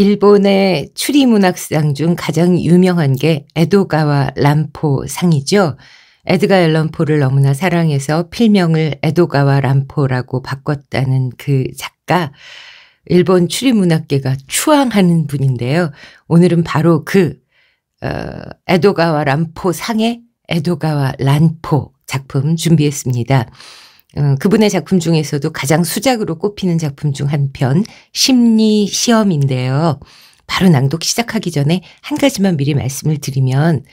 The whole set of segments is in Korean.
일본의 추리문학상 중 가장 유명한 게 에도가와 람포 상이죠. 에드가 앨런 포를 너무나 사랑해서 필명을 에도가와 람포라고 바꿨다는 그 작가. 일본 추리문학계가 추앙하는 분인데요. 오늘은 바로 그 어, 에도가와 람포 상의 에도가와 란포 작품 준비했습니다. 어, 그분의 작품 중에서도 가장 수작으로 꼽히는 작품 중 한 편, 심리 시험인데요. 바로 낭독 시작하기 전에 한 가지만 미리 말씀을 드리면,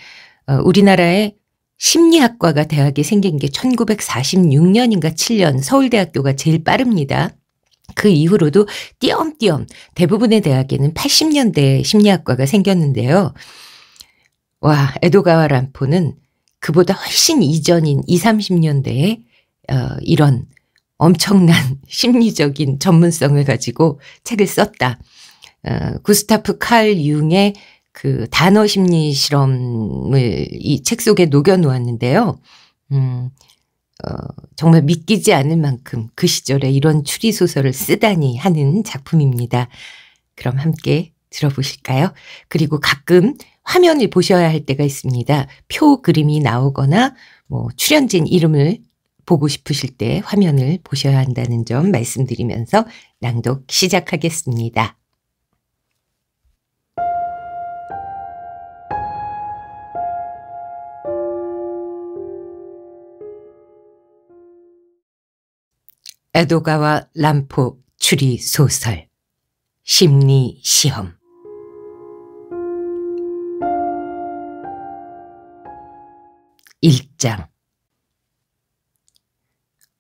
어, 우리나라에 심리학과가 대학에 생긴 게 1946년인가 7년 서울대학교가 제일 빠릅니다. 그 이후로도 띄엄띄엄 대부분의 대학에는 80년대에 심리학과가 생겼는데요. 와, 에도가와 란포는 그보다 훨씬 이전인 20, 30년대에 어, 이런 엄청난 심리적인 전문성을 가지고 책을 썼다. 어, 구스타프 칼 융의 그 단어 심리 실험을 이 책 속에 녹여 놓았는데요. 음, 어, 정말 믿기지 않을 만큼 그 시절에 이런 추리 소설을 쓰다니 하는 작품입니다. 그럼 함께 들어보실까요? 그리고 가끔 화면을 보셔야 할 때가 있습니다. 표 그림이 나오거나 뭐 출연진 이름을 보고 싶으실 때 화면을 보셔야 한다는 점 말씀드리면서 낭독 시작하겠습니다. 에도가와 람포 추리 소설 심리 시험 1장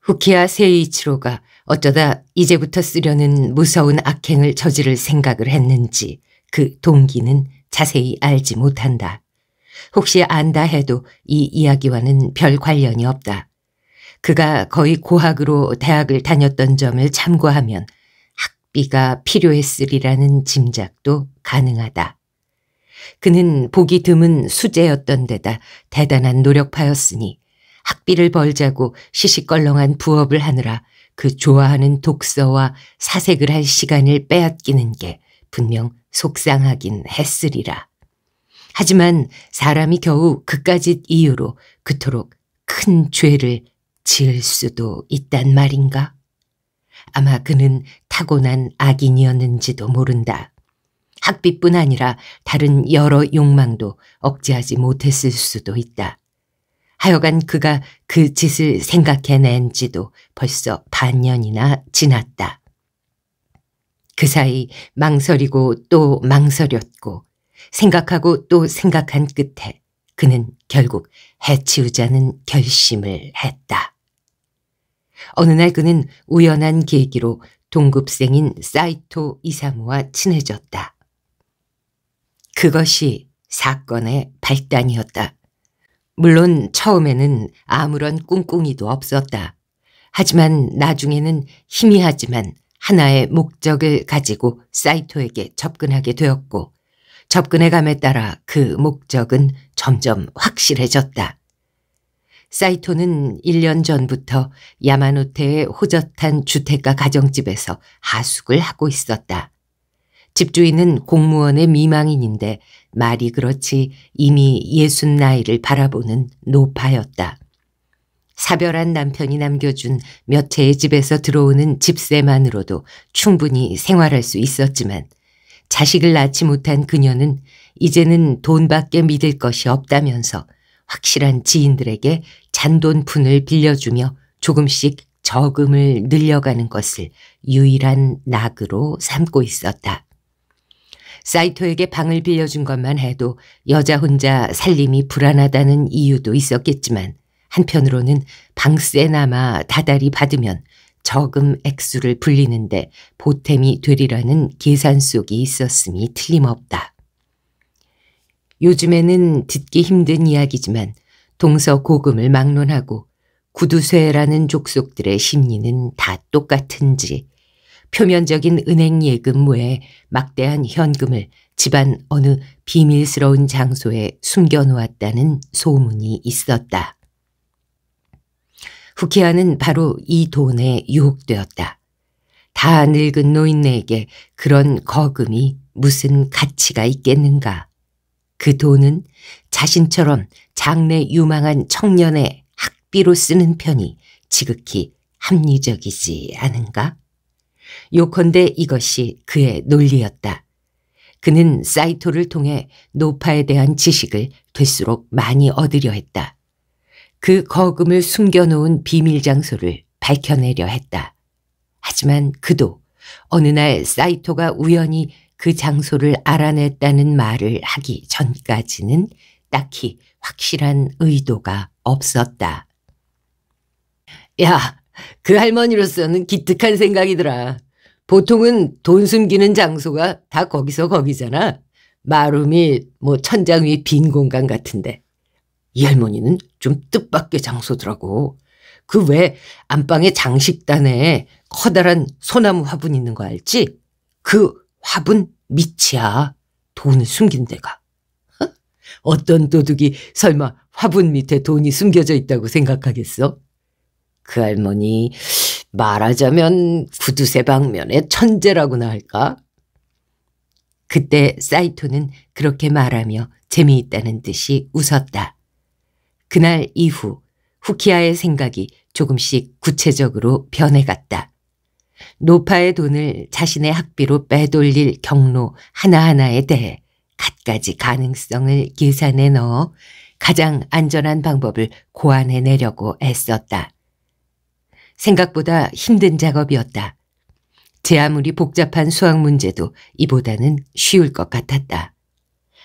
후키야 세이치로가 어쩌다 이제부터 쓰려는 무서운 악행을 저지를 생각을 했는지 그 동기는 자세히 알지 못한다. 혹시 안다 해도 이 이야기와는 별 관련이 없다. 그가 거의 고학으로 대학을 다녔던 점을 참고하면 학비가 필요했으리라는 짐작도 가능하다. 그는 보기 드문 수재였던 데다 대단한 노력파였으니 학비를 벌자고 시시껄렁한 부업을 하느라 그 좋아하는 독서와 사색을 할 시간을 빼앗기는 게 분명 속상하긴 했으리라. 하지만 사람이 겨우 그까짓 이유로 그토록 큰 죄를 지을 수도 있단 말인가? 아마 그는 타고난 악인이었는지도 모른다. 학비뿐 아니라 다른 여러 욕망도 억제하지 못했을 수도 있다. 하여간 그가 그 짓을 생각해낸 지도 벌써 반년이나 지났다. 그 사이 망설이고 또 망설였고 생각하고 또 생각한 끝에 그는 결국 해치우자는 결심을 했다. 어느 날 그는 우연한 계기로 동급생인 사이토 이사무와 친해졌다. 그것이 사건의 발단이었다. 물론 처음에는 아무런 꿍꿍이도 없었다. 하지만 나중에는 희미하지만 하나의 목적을 가지고 사이토에게 접근하게 되었고 접근의감에 따라 그 목적은 점점 확실해졌다. 사이토는 1년 전부터 야마노테의 호젓한 주택가 가정집에서 하숙을 하고 있었다. 집주인은 공무원의 미망인인데 말이 그렇지 이미 예순 나이를 바라보는 노파였다. 사별한 남편이 남겨준 몇 채의 집에서 들어오는 집세만으로도 충분히 생활할 수 있었지만 자식을 낳지 못한 그녀는 이제는 돈밖에 믿을 것이 없다면서 확실한 지인들에게 잔돈푼을 빌려주며 조금씩 저금을 늘려가는 것을 유일한 낙으로 삼고 있었다. 사이토에게 방을 빌려준 것만 해도 여자 혼자 살림이 불안하다는 이유도 있었겠지만 한편으로는 방세나마 다달이 받으면 저금 액수를 불리는데 보탬이 되리라는 계산 속이 있었음이 틀림없다. 요즘에는 듣기 힘든 이야기지만 동서 고금을 막론하고 구두쇠라는 족속들의 심리는 다 똑같은지 표면적인 은행 예금 외에 막대한 현금을 집안 어느 비밀스러운 장소에 숨겨놓았다는 소문이 있었다. 후키아는 바로 이 돈에 유혹되었다. 다 늙은 노인네에게 그런 거금이 무슨 가치가 있겠는가. 그 돈은 자신처럼 장래 유망한 청년의 학비로 쓰는 편이 지극히 합리적이지 않은가? 요컨대 이것이 그의 논리였다. 그는 사이토를 통해 노파에 대한 지식을 될수록 많이 얻으려 했다. 그 거금을 숨겨놓은 비밀 장소를 밝혀내려 했다. 하지만 그도 어느 날 사이토가 우연히 그 장소를 알아냈다는 말을 하기 전까지는 딱히 확실한 의도가 없었다. 야, 그 할머니로서는 기특한 생각이더라. 보통은 돈 숨기는 장소가 다 거기서 거기잖아. 마루미 뭐 천장 위 빈 공간 같은데. 이 할머니는 좀 뜻밖의 장소더라고. 그 외 안방의 장식단에 커다란 소나무 화분 있는 거 알지? 그 화분 밑이야. 돈을 숨긴 데가. 어? 어떤 도둑이 설마 화분 밑에 돈이 숨겨져 있다고 생각하겠어? 그 할머니 말하자면 구두쇠 방면의 천재라고나 할까? 그때 사이토는 그렇게 말하며 재미있다는 듯이 웃었다. 그날 이후 후키아의 생각이 조금씩 구체적으로 변해갔다. 노파의 돈을 자신의 학비로 빼돌릴 경로 하나하나에 대해 갖가지 가능성을 계산해 넣어 가장 안전한 방법을 고안해내려고 애썼다. 생각보다 힘든 작업이었다. 제 아무리 복잡한 수학 문제도 이보다는 쉬울 것 같았다.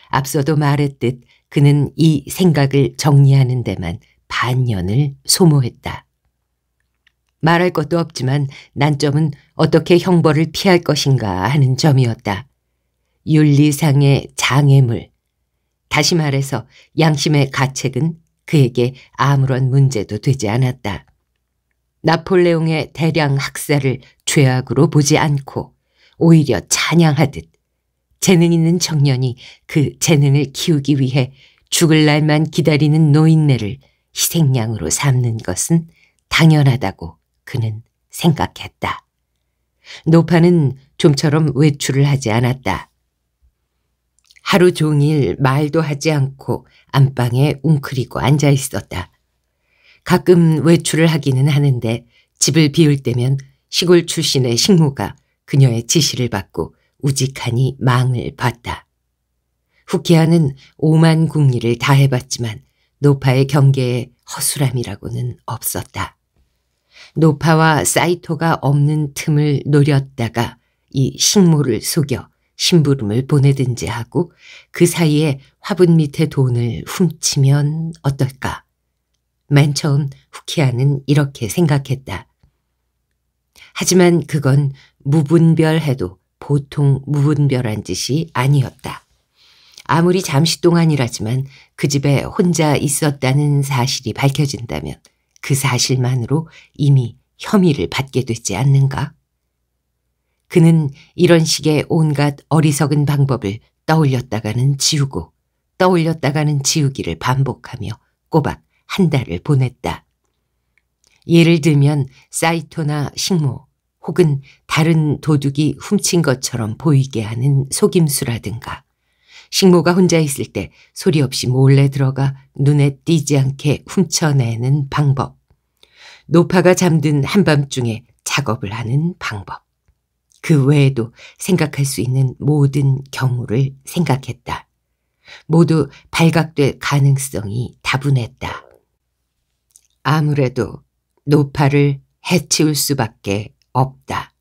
앞서도 말했듯 그는 이 생각을 정리하는 데만 반년을 소모했다. 말할 것도 없지만 난점은 어떻게 형벌을 피할 것인가 하는 점이었다. 윤리상의 장애물. 다시 말해서 양심의 가책은 그에게 아무런 문제도 되지 않았다. 나폴레옹의 대량 학살을 죄악으로 보지 않고 오히려 찬양하듯 재능 있는 청년이 그 재능을 키우기 위해 죽을 날만 기다리는 노인네를 희생양으로 삼는 것은 당연하다고 그는 생각했다. 노파는 좀처럼 외출을 하지 않았다. 하루 종일 말도 하지 않고 안방에 웅크리고 앉아 있었다. 가끔 외출을 하기는 하는데 집을 비울 때면 시골 출신의 식모가 그녀의 지시를 받고 우직하니 망을 봤다. 후키아는 오만 궁리를 다 해봤지만 노파의 경계에 허술함이라고는 없었다. 노파와 사이토가 없는 틈을 노렸다가 이 식모를 속여 심부름을 보내든지 하고 그 사이에 화분 밑에 돈을 훔치면 어떨까? 맨 처음 후키아는 이렇게 생각했다. 하지만 그건 무분별해도 보통 무분별한 짓이 아니었다. 아무리 잠시 동안이라지만 그 집에 혼자 있었다는 사실이 밝혀진다면 그 사실만으로 이미 혐의를 받게 되지 않는가? 그는 이런 식의 온갖 어리석은 방법을 떠올렸다가는 지우고 떠올렸다가는 지우기를 반복하며 꼬박 한 달을 보냈다. 예를 들면 사이토나 식모 혹은 다른 도둑이 훔친 것처럼 보이게 하는 속임수라든가 식모가 혼자 있을 때 소리 없이 몰래 들어가 눈에 띄지 않게 훔쳐내는 방법 노파가 잠든 한밤중에 작업을 하는 방법 그 외에도 생각할 수 있는 모든 경우를 생각했다. 모두 발각될 가능성이 다분했다. 아무래도 노파를 해치울 수밖에 없다.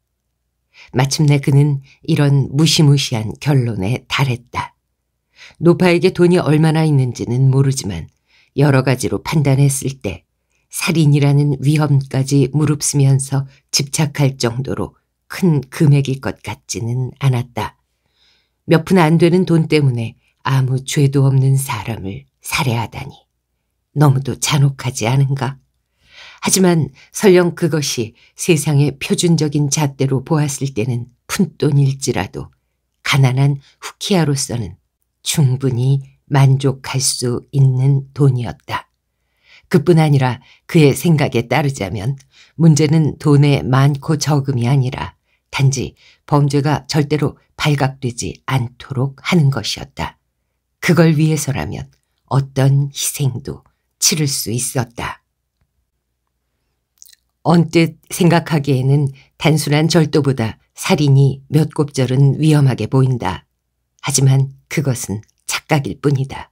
마침내 그는 이런 무시무시한 결론에 달했다. 노파에게 돈이 얼마나 있는지는 모르지만 여러 가지로 판단했을 때 살인이라는 위험까지 무릅쓰면서 집착할 정도로 큰 금액일 것 같지는 않았다. 몇 푼 안 되는 돈 때문에 아무 죄도 없는 사람을 살해하다니. 너무도 잔혹하지 않은가? 하지만 설령 그것이 세상의 표준적인 잣대로 보았을 때는 푼돈일지라도 가난한 후키아로서는 충분히 만족할 수 있는 돈이었다. 그뿐 아니라 그의 생각에 따르자면 문제는 돈의 많고 적음이 아니라 단지 범죄가 절대로 발각되지 않도록 하는 것이었다. 그걸 위해서라면 어떤 희생도 치를 수 있었다. 언뜻 생각하기에는 단순한 절도보다 살인이 몇 곱절은 위험하게 보인다. 하지만 그것은 착각일 뿐이다.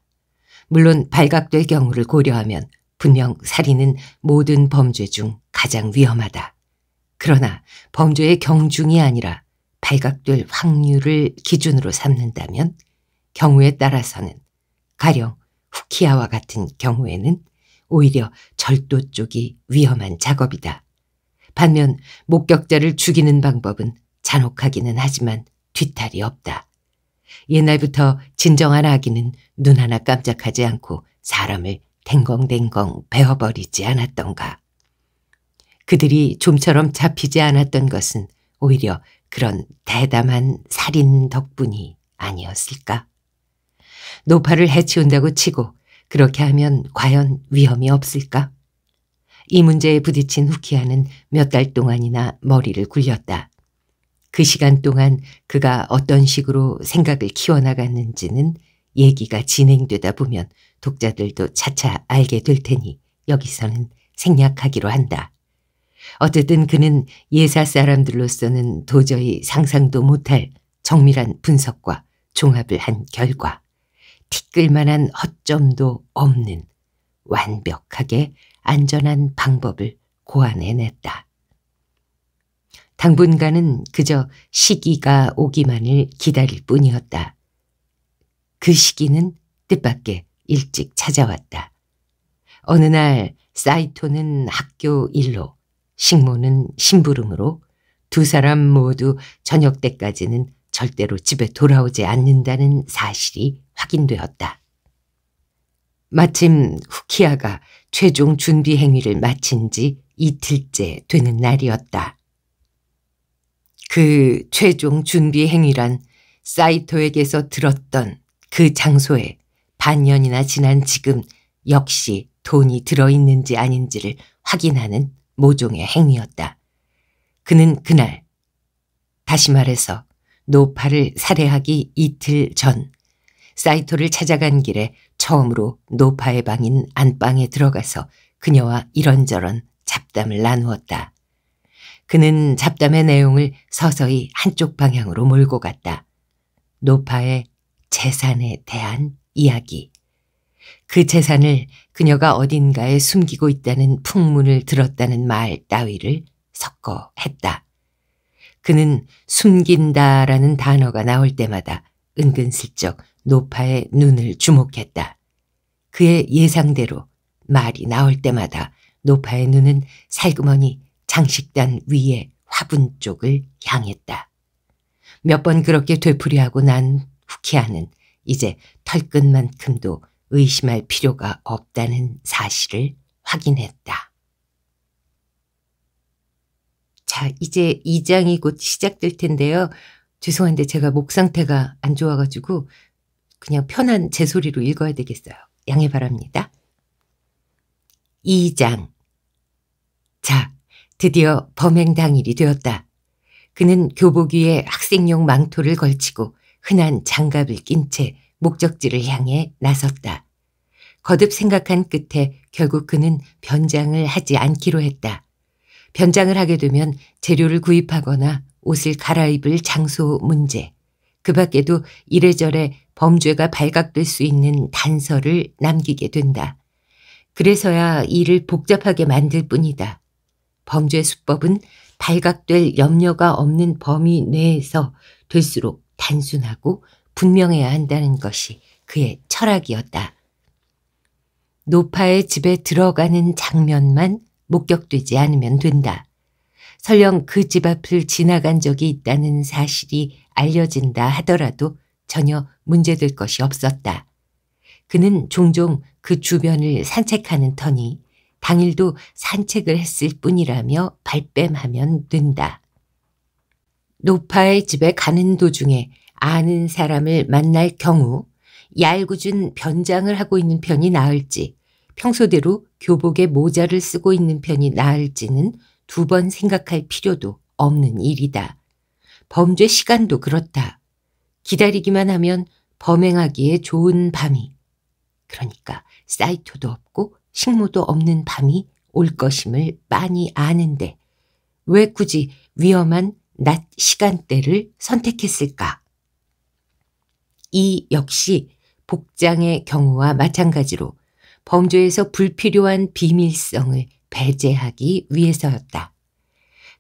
물론 발각될 경우를 고려하면 분명 살인은 모든 범죄 중 가장 위험하다. 그러나 범죄의 경중이 아니라 발각될 확률을 기준으로 삼는다면 경우에 따라서는 가령 후키아와 같은 경우에는 오히려 절도 쪽이 위험한 작업이다. 반면 목격자를 죽이는 방법은 잔혹하기는 하지만 뒤탈이 없다. 옛날부터 진정한 아기는 눈 하나 깜짝하지 않고 사람을 댕겅댕겅 베어버리지 않았던가. 그들이 좀처럼 잡히지 않았던 것은 오히려 그런 대담한 살인 덕분이 아니었을까? 노파를 해치운다고 치고 그렇게 하면 과연 위험이 없을까? 이 문제에 부딪힌 후키아는 몇 달 동안이나 머리를 굴렸다. 그 시간 동안 그가 어떤 식으로 생각을 키워나갔는지는 얘기가 진행되다 보면 독자들도 차차 알게 될 테니 여기서는 생략하기로 한다. 어쨌든 그는 예사 사람들로서는 도저히 상상도 못할 정밀한 분석과 종합을 한 결과. 티끌만한 허점도 없는 완벽하게 안전한 방법을 고안해냈다. 당분간은 그저 시기가 오기만을 기다릴 뿐이었다. 그 시기는 뜻밖의 일찍 찾아왔다. 어느 날 사이토는 학교 일로, 식모는 심부름으로 두 사람 모두 저녁 때까지는 절대로 집에 돌아오지 않는다는 사실이 확인되었다. 마침 후키아가 최종 준비 행위를 마친 지 이틀째 되는 날이었다. 그 최종 준비 행위란 사이토에게서 들었던 그 장소에 반년이나 지난 지금 역시 돈이 들어있는지 아닌지를 확인하는 모종의 행위였다. 그는 그날, 다시 말해서 노파를 살해하기 이틀 전 사이토를 찾아간 길에 처음으로 노파의 방인 안방에 들어가서 그녀와 이런저런 잡담을 나누었다. 그는 잡담의 내용을 서서히 한쪽 방향으로 몰고 갔다. 노파의 재산에 대한 이야기. 그 재산을 그녀가 어딘가에 숨기고 있다는 풍문을 들었다는 말 따위를 섞어 했다. 그는 숨긴다라는 단어가 나올 때마다 은근슬쩍 노파의 눈을 주목했다. 그의 예상대로 말이 나올 때마다 노파의 눈은 살그머니 장식단 위에 화분 쪽을 향했다. 몇 번 그렇게 되풀이하고 난 후키아는 이제 털끝만큼도 의심할 필요가 없다는 사실을 확인했다. 자, 이제 2장이 곧 시작될 텐데요. 죄송한데 제가 목 상태가 안 좋아가지고 그냥 편한 제 소리로 읽어야 되겠어요. 양해 바랍니다. 2장. 자, 드디어 범행 당일이 되었다. 그는 교복 위에 학생용 망토를 걸치고 흔한 장갑을 낀 채 목적지를 향해 나섰다. 거듭 생각한 끝에 결국 그는 변장을 하지 않기로 했다. 변장을 하게 되면 재료를 구입하거나 옷을 갈아입을 장소 문제, 그 밖에도 이래저래 범죄가 발각될 수 있는 단서를 남기게 된다. 그래서야 일을 복잡하게 만들 뿐이다. 범죄 수법은 발각될 염려가 없는 범위 내에서 될수록 단순하고 분명해야 한다는 것이 그의 철학이었다. 노파의 집에 들어가는 장면만 목격되지 않으면 된다. 설령 그 집 앞을 지나간 적이 있다는 사실이 알려진다 하더라도 전혀 문제될 것이 없었다. 그는 종종 그 주변을 산책하는 터니 당일도 산책을 했을 뿐이라며 발뺌하면 된다. 노파의 집에 가는 도중에 아는 사람을 만날 경우 얄궂은 변장을 하고 있는 편이 나을지 평소대로 교복에 모자를 쓰고 있는 편이 나을지는 두 번 생각할 필요도 없는 일이다. 범죄 시간도 그렇다. 기다리기만 하면 범행하기에 좋은 밤이 그러니까 사이토도 없고 식모도 없는 밤이 올 것임을 많이 아는데 왜 굳이 위험한 낮 시간대를 선택했을까? 이 역시 복장의 경우와 마찬가지로 범죄에서 불필요한 비밀성을 배제하기 위해서였다.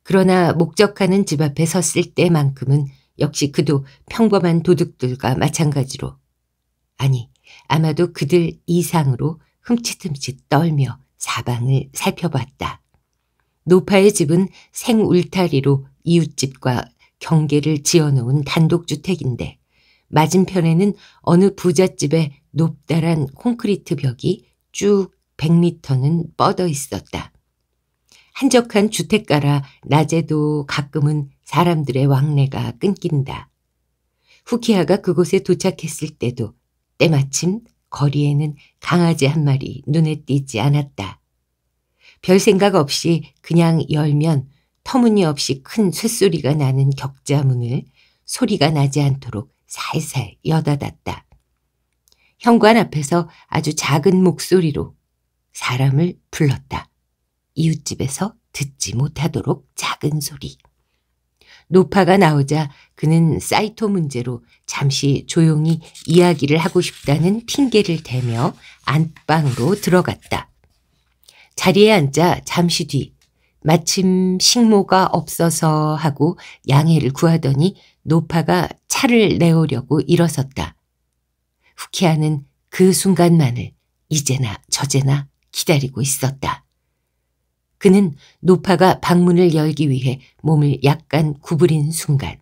그러나 목적하는 집 앞에 섰을 때만큼은 역시 그도 평범한 도둑들과 마찬가지로 아니 아마도 그들 이상으로 흠칫흠칫 떨며 사방을 살펴봤다. 노파의 집은 생울타리로 이웃집과 경계를 지어놓은 단독주택인데 맞은편에는 어느 부잣집의 높다란 콘크리트 벽이 쭉 100미터는 뻗어 있었다. 한적한 주택가라 낮에도 가끔은 사람들의 왕래가 끊긴다. 후키아가 그곳에 도착했을 때도 때마침 거리에는 강아지 한 마리 눈에 띄지 않았다. 별 생각 없이 그냥 열면 터무니없이 큰 쇳소리가 나는 격자문을 소리가 나지 않도록 살살 여닫았다. 현관 앞에서 아주 작은 목소리로 사람을 불렀다. 이웃집에서 듣지 못하도록 작은 소리. 노파가 나오자 그는 사이토 문제로 잠시 조용히 이야기를 하고 싶다는 핑계를 대며 안방으로 들어갔다. 자리에 앉자 잠시 뒤 마침 식모가 없어서 하고 양해를 구하더니 노파가 차를 내오려고 일어섰다. 후쾌하는 그 순간만을 이제나 저제나 기다리고 있었다. 그는 노파가 방문을 열기 위해 몸을 약간 구부린 순간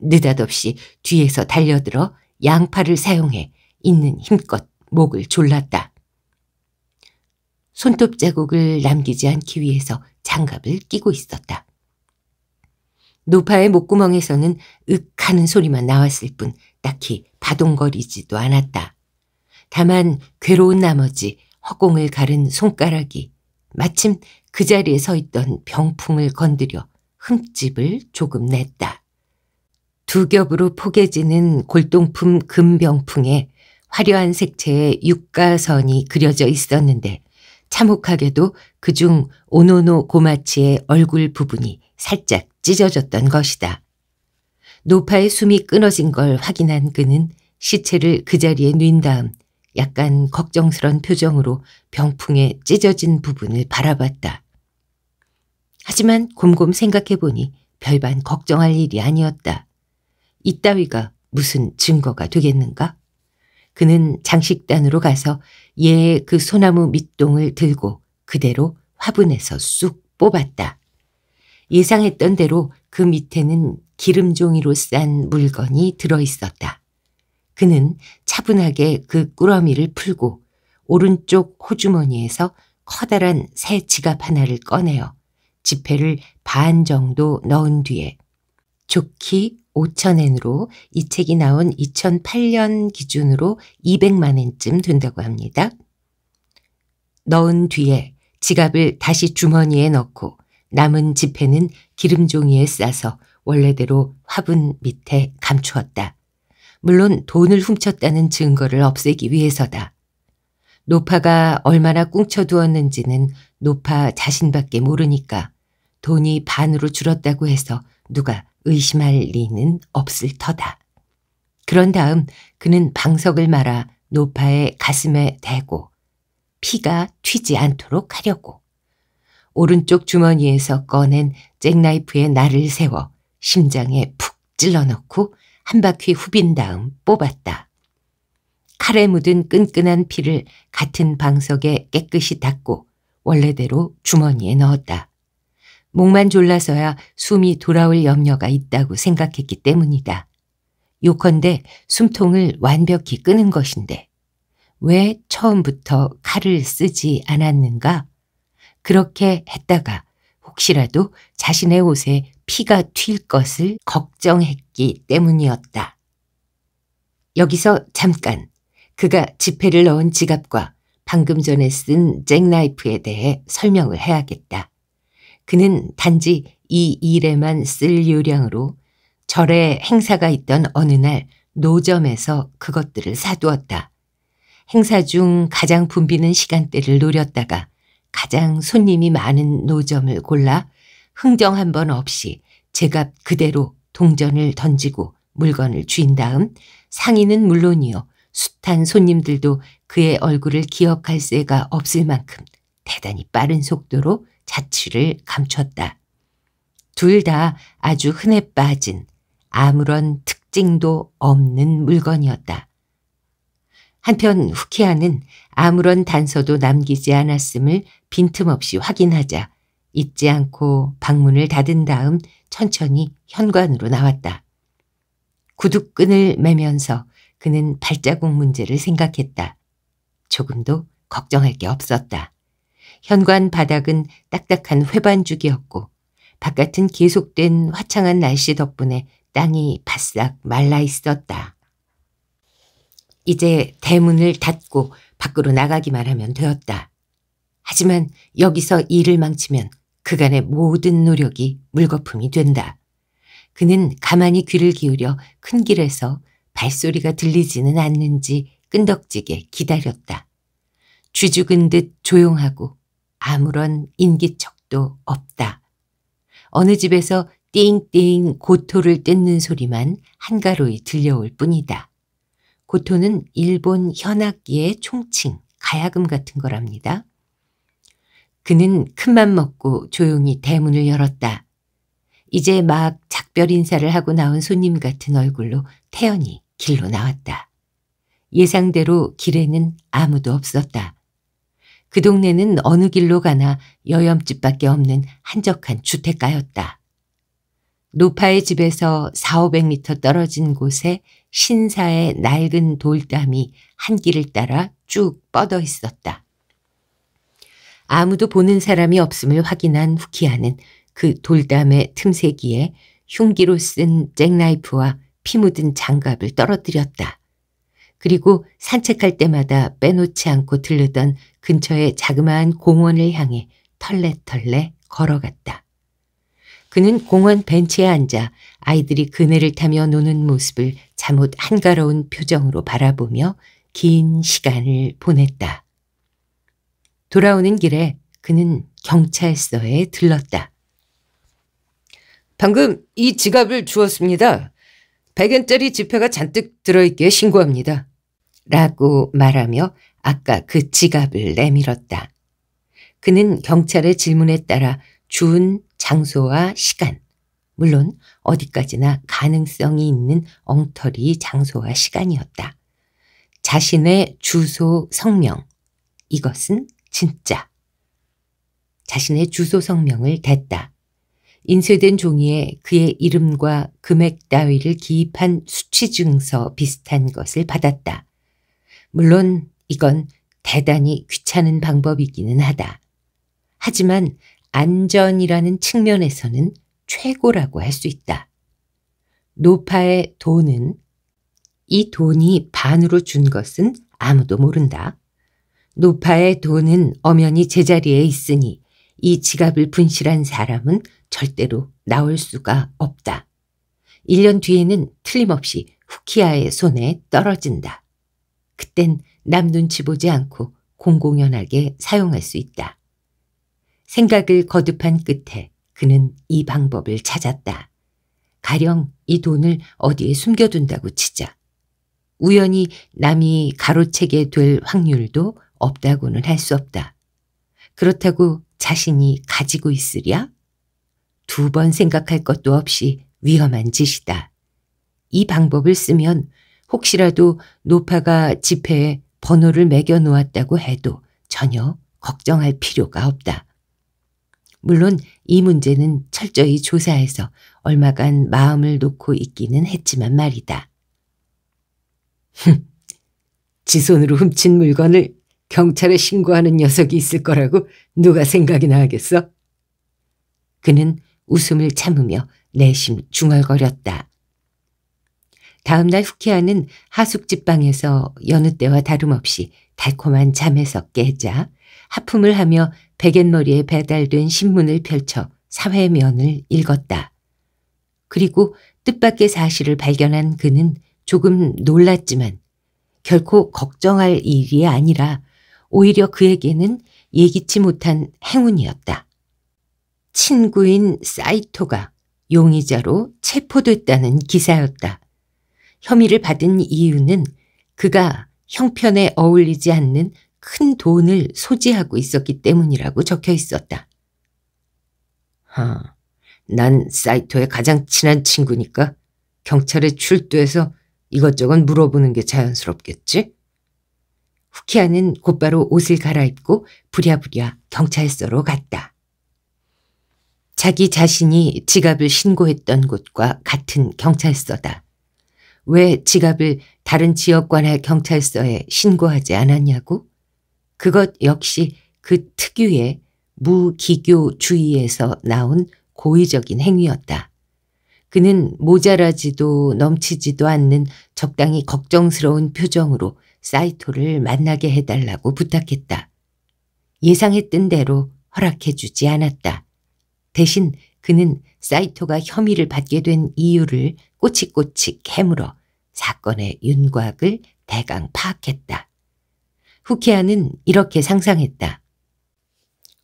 느닷없이 뒤에서 달려들어 양팔을 사용해 있는 힘껏 목을 졸랐다. 손톱 자국을 남기지 않기 위해서 장갑을 끼고 있었다. 노파의 목구멍에서는 윽 하는 소리만 나왔을 뿐 딱히 다동거리지도 않았다. 다만 괴로운 나머지 허공을 가른 손가락이 마침 그 자리에 서 있던 병풍을 건드려 흠집을 조금 냈다. 두 겹으로 포개지는 골동품 금병풍에 화려한 색채의 육가선이 그려져 있었는데 참혹하게도 그 중 오노노 고마치의 얼굴 부분이 살짝 찢어졌던 것이다. 노파의 숨이 끊어진 걸 확인한 그는 시체를 그 자리에 뜀 다음 약간 걱정스런 표정으로 병풍에 찢어진 부분을 바라봤다. 하지만 곰곰 생각해보니 별반 걱정할 일이 아니었다. 이따위가 무슨 증거가 되겠는가? 그는 장식단으로 가서 얘의 예, 그 소나무 밑동을 들고 그대로 화분에서 쑥 뽑았다. 예상했던 대로 그 밑에는 기름종이로 싼 물건이 들어있었다. 그는 차분하게 그 꾸러미를 풀고 오른쪽 호주머니에서 커다란 새 지갑 하나를 꺼내어 지폐를 반 정도 넣은 뒤에 좋기 5천엔으로 이 책이 나온 2008년 기준으로 200만엔쯤 된다고 합니다. 넣은 뒤에 지갑을 다시 주머니에 넣고 남은 지폐는 기름종이에 싸서 원래대로 화분 밑에 감추었다. 물론 돈을 훔쳤다는 증거를 없애기 위해서다. 노파가 얼마나 꿍쳐두었는지는 노파 자신밖에 모르니까 돈이 반으로 줄었다고 해서 누가 의심할 리는 없을 터다. 그런 다음 그는 방석을 말아 노파의 가슴에 대고 피가 튀지 않도록 하려고 오른쪽 주머니에서 꺼낸 잭나이프의 날을 세워 심장에 푹 찔러 넣고 한 바퀴 후빈 다음 뽑았다. 칼에 묻은 끈끈한 피를 같은 방석에 깨끗이 닦고 원래대로 주머니에 넣었다. 목만 졸라서야 숨이 돌아올 염려가 있다고 생각했기 때문이다. 요컨대 숨통을 완벽히 끄는 것인데 왜 처음부터 칼을 쓰지 않았는가? 그렇게 했다가 혹시라도 자신의 옷에 피가 튈 것을 걱정했기 때문이었다. 여기서 잠깐 그가 지폐를 넣은 지갑과 방금 전에 쓴 잭나이프에 대해 설명을 해야겠다. 그는 단지 이 일에만 쓸 요량으로 절에 행사가 있던 어느 날 노점에서 그것들을 사두었다. 행사 중 가장 붐비는 시간대를 노렸다가 가장 손님이 많은 노점을 골라 흥정 한 번 없이 제값 그대로 동전을 던지고 물건을 쥔 다음 상인은 물론이요 숱한 손님들도 그의 얼굴을 기억할 새가 없을 만큼 대단히 빠른 속도로 자취를 감췄다. 둘 다 아주 흔해 빠진 아무런 특징도 없는 물건이었다. 한편 후키아는 아무런 단서도 남기지 않았음을 빈틈없이 확인하자 잊지 않고 방문을 닫은 다음 천천히 현관으로 나왔다. 구두끈을 매면서 그는 발자국 문제를 생각했다. 조금도 걱정할 게 없었다. 현관 바닥은 딱딱한 회반죽이었고 바깥은 계속된 화창한 날씨 덕분에 땅이 바싹 말라 있었다. 이제 대문을 닫고 밖으로 나가기만 하면 되었다. 하지만 여기서 일을 망치면 그간의 모든 노력이 물거품이 된다. 그는 가만히 귀를 기울여 큰 길에서 발소리가 들리지는 않는지 끈덕지게 기다렸다. 쥐죽은 듯 조용하고 아무런 인기척도 없다. 어느 집에서 띵띵 고토를 뜯는 소리만 한가로이 들려올 뿐이다. 고토는 일본 현악기의 총칭, 가야금 같은 거랍니다. 그는 큰맘 먹고 조용히 대문을 열었다. 이제 막 작별 인사를 하고 나온 손님 같은 얼굴로 태연이 길로 나왔다. 예상대로 길에는 아무도 없었다. 그 동네는 어느 길로 가나 여염집밖에 없는 한적한 주택가였다. 노파의 집에서 4 5 0 0미터 떨어진 곳에 신사의 낡은 돌담이 한 길을 따라 쭉 뻗어 있었다. 아무도 보는 사람이 없음을 확인한 후키아는 그 돌담의 틈새기에 흉기로 쓴 잭나이프와 피 묻은 장갑을 떨어뜨렸다. 그리고 산책할 때마다 빼놓지 않고 들르던 근처의 자그마한 공원을 향해 털레털레 걸어갔다. 그는 공원 벤치에 앉아 아이들이 그네를 타며 노는 모습을 잠옷 한가로운 표정으로 바라보며 긴 시간을 보냈다. 돌아오는 길에 그는 경찰서에 들렀다. 방금 이 지갑을 주었습니다. 100엔짜리 지폐가 잔뜩 들어있기에 신고합니다. 라고 말하며 아까 그 지갑을 내밀었다. 그는 경찰의 질문에 따라 주운 장소와 시간, 물론 어디까지나 가능성이 있는 엉터리 장소와 시간이었다. 자신의 주소 성명, 이것은 진짜. 자신의 주소 성명을 댔다. 인쇄된 종이에 그의 이름과 금액 따위를 기입한 수취증서 비슷한 것을 받았다. 물론 이건 대단히 귀찮은 방법이기는 하다. 하지만 안전이라는 측면에서는 최고라고 할 수 있다. 노파의 돈은 이 돈이 반으로 준 것은 아무도 모른다. 노파의 돈은 엄연히 제자리에 있으니 이 지갑을 분실한 사람은 절대로 나올 수가 없다. 1년 뒤에는 틀림없이 후키아의 손에 떨어진다. 그땐 남 눈치 보지 않고 공공연하게 사용할 수 있다. 생각을 거듭한 끝에 그는 이 방법을 찾았다. 가령 이 돈을 어디에 숨겨둔다고 치자. 우연히 남이 가로채게 될 확률도 없다고는 할 수 없다. 그렇다고 자신이 가지고 있으랴? 두 번 생각할 것도 없이 위험한 짓이다. 이 방법을 쓰면 혹시라도 노파가 지폐에 번호를 매겨 놓았다고 해도 전혀 걱정할 필요가 없다. 물론 이 문제는 철저히 조사해서 얼마간 마음을 놓고 있기는 했지만 말이다. 지 손으로 훔친 물건을 경찰에 신고하는 녀석이 있을 거라고 누가 생각이나 하겠어? 그는 웃음을 참으며 내심 중얼거렸다. 다음날 후키아는 하숙집 방에서 여느 때와 다름없이 달콤한 잠에서 깨자 하품을 하며 베갯머리에 배달된 신문을 펼쳐 사회면을 읽었다. 그리고 뜻밖의 사실을 발견한 그는 조금 놀랐지만 결코 걱정할 일이 아니라 오히려 그에게는 예기치 못한 행운이었다. 친구인 사이토가 용의자로 체포됐다는 기사였다. 혐의를 받은 이유는 그가 형편에 어울리지 않는 큰 돈을 소지하고 있었기 때문이라고 적혀 있었다. 하, 난 사이토의 가장 친한 친구니까 경찰에 출두해서 이것저것 물어보는 게 자연스럽겠지? 쿠키아는 곧바로 옷을 갈아입고 부랴부랴 경찰서로 갔다. 자기 자신이 지갑을 신고했던 곳과 같은 경찰서다. 왜 지갑을 다른 지역관할 경찰서에 신고하지 않았냐고? 그것 역시 그 특유의 무기교주의에서 나온 고의적인 행위였다. 그는 모자라지도 넘치지도 않는 적당히 걱정스러운 표정으로 사이토를 만나게 해달라고 부탁했다. 예상했던 대로 허락해주지 않았다. 대신 그는 사이토가 혐의를 받게 된 이유를 꼬치꼬치 캐물어 사건의 윤곽을 대강 파악했다. 후키아는 이렇게 상상했다.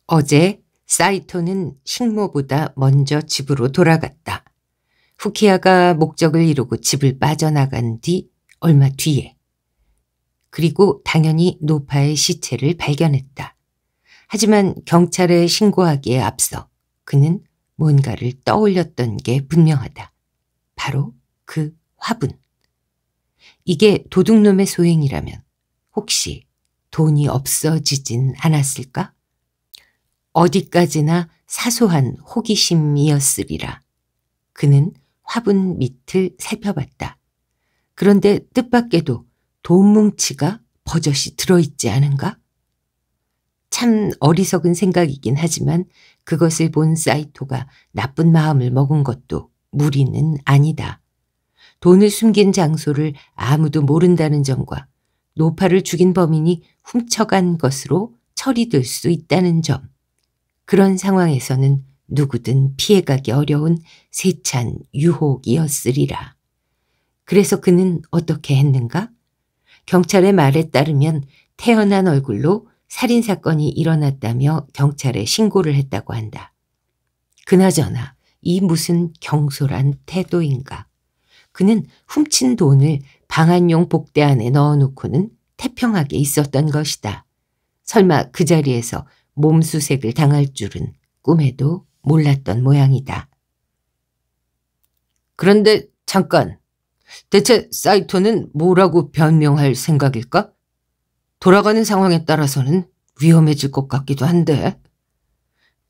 어제 사이토는 식모보다 먼저 집으로 돌아갔다. 후키아가 목적을 이루고 집을 빠져나간 뒤 얼마 뒤에 그리고 당연히 노파의 시체를 발견했다. 하지만 경찰에 신고하기에 앞서 그는 뭔가를 떠올렸던 게 분명하다. 바로 그 화분. 이게 도둑놈의 소행이라면 혹시 돈이 없어지진 않았을까? 어디까지나 사소한 호기심이었으리라. 그는 화분 밑을 살펴봤다. 그런데 뜻밖에도 돈뭉치가 버젓이 들어있지 않은가? 참 어리석은 생각이긴 하지만 그것을 본 사이토가 나쁜 마음을 먹은 것도 무리는 아니다. 돈을 숨긴 장소를 아무도 모른다는 점과 노파를 죽인 범인이 훔쳐간 것으로 처리될 수 있다는 점. 그런 상황에서는 누구든 피해가기 어려운 세찬 유혹이었으리라. 그래서 그는 어떻게 했는가? 경찰의 말에 따르면 태어난 얼굴로 살인사건이 일어났다며 경찰에 신고를 했다고 한다. 그나저나 이 무슨 경솔한 태도인가. 그는 훔친 돈을 방한용 복대 안에 넣어놓고는 태평하게 있었던 것이다. 설마 그 자리에서 몸수색을 당할 줄은 꿈에도 몰랐던 모양이다. 그런데 잠깐 대체 사이토는 뭐라고 변명할 생각일까? 돌아가는 상황에 따라서는 위험해질 것 같기도 한데.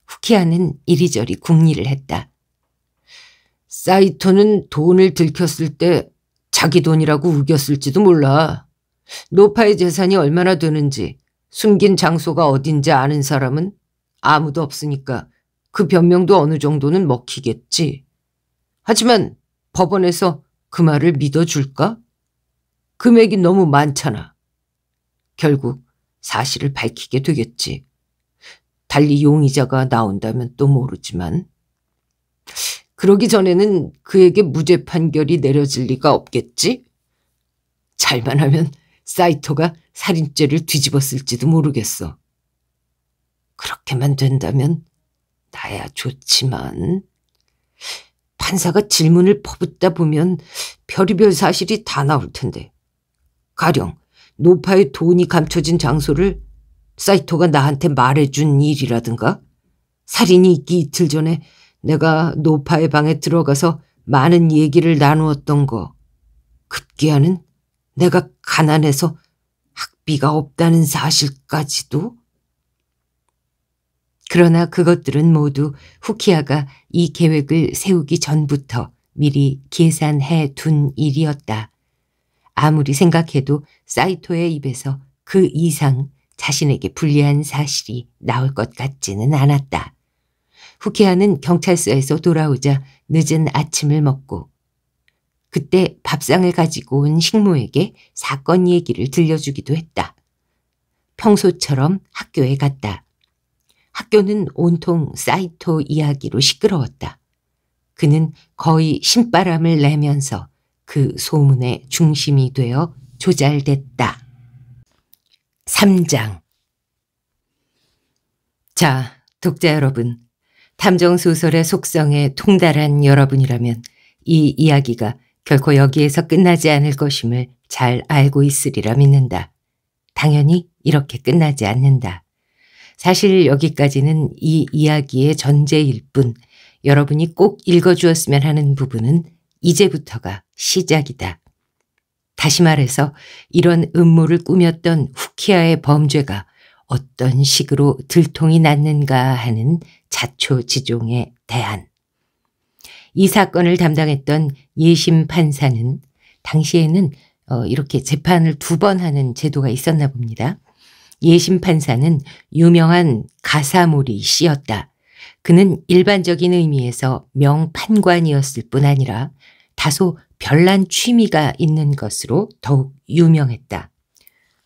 후키아는 이리저리 궁리를 했다. 사이토는 돈을 들켰을 때 자기 돈이라고 우겼을지도 몰라. 노파의 재산이 얼마나 되는지 숨긴 장소가 어딘지 아는 사람은 아무도 없으니까 그 변명도 어느 정도는 먹히겠지. 하지만 법원에서 그 말을 믿어줄까? 금액이 너무 많잖아. 결국 사실을 밝히게 되겠지. 달리 용의자가 나온다면 또 모르지만. 그러기 전에는 그에게 무죄 판결이 내려질 리가 없겠지? 잘만 하면 사이토가 살인죄를 뒤집었을지도 모르겠어. 그렇게만 된다면 나야 좋지만 판사가 질문을 퍼붓다 보면 별의별 사실이 다 나올 텐데. 가령 노파의 돈이 감춰진 장소를 사이토가 나한테 말해준 일이라든가 살인이 있기 이틀 전에 내가 노파의 방에 들어가서 많은 얘기를 나누었던 거 급기야는 내가 가난해서 학비가 없다는 사실까지도 그러나 그것들은 모두 후키아가 이 계획을 세우기 전부터 미리 계산해 둔 일이었다. 아무리 생각해도 사이토의 입에서 그 이상 자신에게 불리한 사실이 나올 것 같지는 않았다. 후키아는 경찰서에서 돌아오자 늦은 아침을 먹고 그때 밥상을 가지고 온 식모에게 사건 얘기를 들려주기도 했다. 평소처럼 학교에 갔다. 학교는 온통 사이토 이야기로 시끄러웠다. 그는 거의 신바람을 내면서 그 소문의 중심이 되어 조잘됐다. 3장 자, 독자 여러분. 탐정소설의 속성에 통달한 여러분이라면 이 이야기가 결코 여기에서 끝나지 않을 것임을 잘 알고 있으리라 믿는다. 당연히 이렇게 끝나지 않는다. 사실 여기까지는 이 이야기의 전제일 뿐 여러분이 꼭 읽어주었으면 하는 부분은 이제부터가 시작이다. 다시 말해서 이런 음모를 꾸몄던 후키아의 범죄가 어떤 식으로 들통이 났는가 하는 자초지종에 대한 이 사건을 담당했던 예심 판사는 당시에는 어, 이렇게 재판을 두 번 하는 제도가 있었나 봅니다. 예심 판사는 유명한 가사몰이 씨였다. 그는 일반적인 의미에서 명판관이었을 뿐 아니라 다소 별난 취미가 있는 것으로 더욱 유명했다.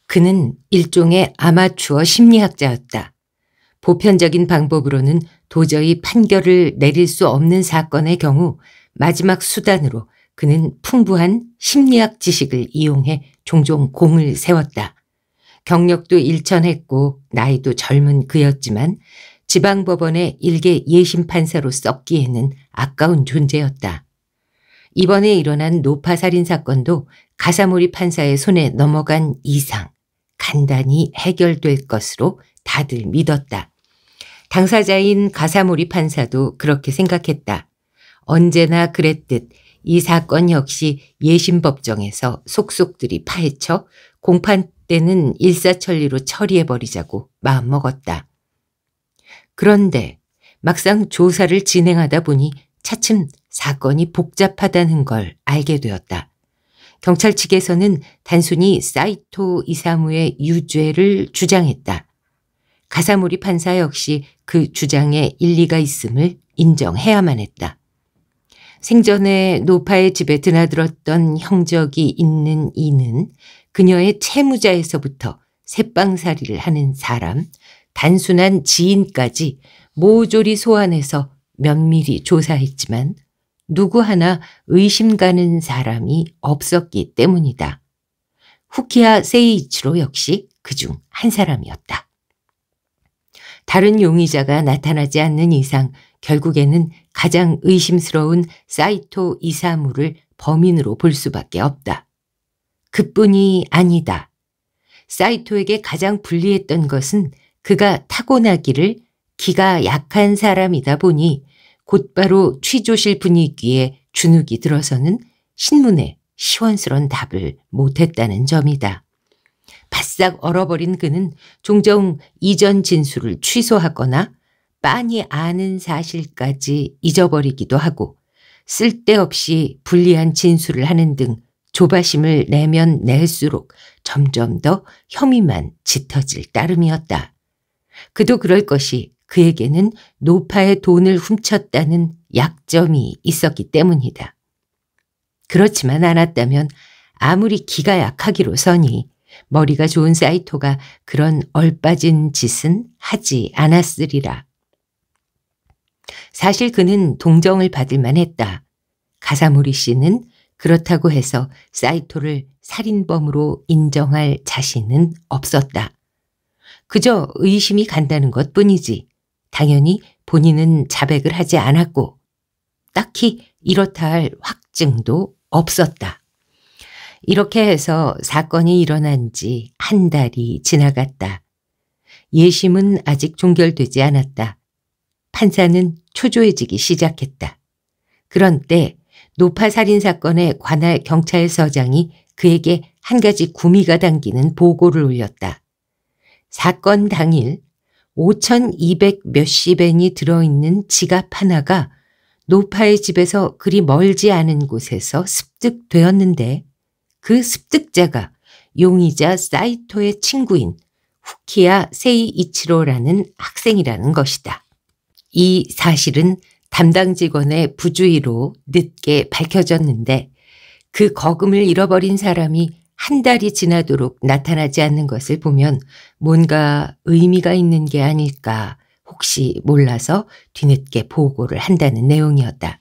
그는 일종의 아마추어 심리학자였다. 보편적인 방법으로는 도저히 판결을 내릴 수 없는 사건의 경우 마지막 수단으로 그는 풍부한 심리학 지식을 이용해 종종 공을 세웠다. 경력도 일천했고 나이도 젊은 그였지만 지방법원의 일개 예심판사로 썩기에는 아까운 존재였다. 이번에 일어난 노파살인 사건도 가사몰이 판사의 손에 넘어간 이상 간단히 해결될 것으로 다들 믿었다. 당사자인 가사몰이 판사도 그렇게 생각했다. 언제나 그랬듯 이 사건 역시 예심법정에서 속속들이 파헤쳐 공판 때는 일사천리로 처리해버리자고 마음먹었다. 그런데 막상 조사를 진행하다 보니 차츰 사건이 복잡하다는 걸 알게 되었다. 경찰 측에서는 단순히 사이토 이사무의 유죄를 주장했다. 가사무리 판사 역시 그 주장에 일리가 있음을 인정해야만 했다. 생전에 노파의 집에 드나들었던 형적이 있는 이는 그녀의 채무자에서부터 새빵살이를 하는 사람, 단순한 지인까지 모조리 소환해서 면밀히 조사했지만 누구 하나 의심 가는 사람이 없었기 때문이다. 후키아 세이치로 역시 그 중 한 사람이었다. 다른 용의자가 나타나지 않는 이상 결국에는 가장 의심스러운 사이토 이사무를 범인으로 볼 수밖에 없다. 그뿐이 아니다. 사이토에게 가장 불리했던 것은 그가 타고나기를 기가 약한 사람이다 보니 곧바로 취조실 분위기에 주눅이 들어서는 신문에 시원스런 답을 못했다는 점이다. 바싹 얼어버린 그는 종종 이전 진술을 취소하거나 빤히 아는 사실까지 잊어버리기도 하고 쓸데없이 불리한 진술을 하는 등 조바심을 내면 낼수록 점점 더 혐의만 짙어질 따름이었다. 그도 그럴 것이 그에게는 노파의 돈을 훔쳤다는 약점이 있었기 때문이다. 그렇지만 않았다면 아무리 기가 약하기로 서니 머리가 좋은 사이토가 그런 얼빠진 짓은 하지 않았으리라. 사실 그는 동정을 받을 만했다. 가사무리 씨는 그렇다고 해서 사이토를 살인범으로 인정할 자신은 없었다. 그저 의심이 간다는 것 뿐이지 당연히 본인은 자백을 하지 않았고 딱히 이렇다 할 확증도 없었다. 이렇게 해서 사건이 일어난 지 한 달이 지나갔다. 예심은 아직 종결되지 않았다. 판사는 초조해지기 시작했다. 그런 때 노파 살인 사건에 관할 경찰서장이 그에게 한 가지 구미가 당기는 보고를 올렸다. 사건 당일 5,200 몇십엔이 들어있는 지갑 하나가 노파의 집에서 그리 멀지 않은 곳에서 습득되었는데 그 습득자가 용의자 사이토의 친구인 후키야 세이 이치로라는 학생이라는 것이다. 이 사실은 담당 직원의 부주의로 늦게 밝혀졌는데 그 거금을 잃어버린 사람이 한 달이 지나도록 나타나지 않는 것을 보면 뭔가 의미가 있는 게 아닐까 혹시 몰라서 뒤늦게 보고를 한다는 내용이었다.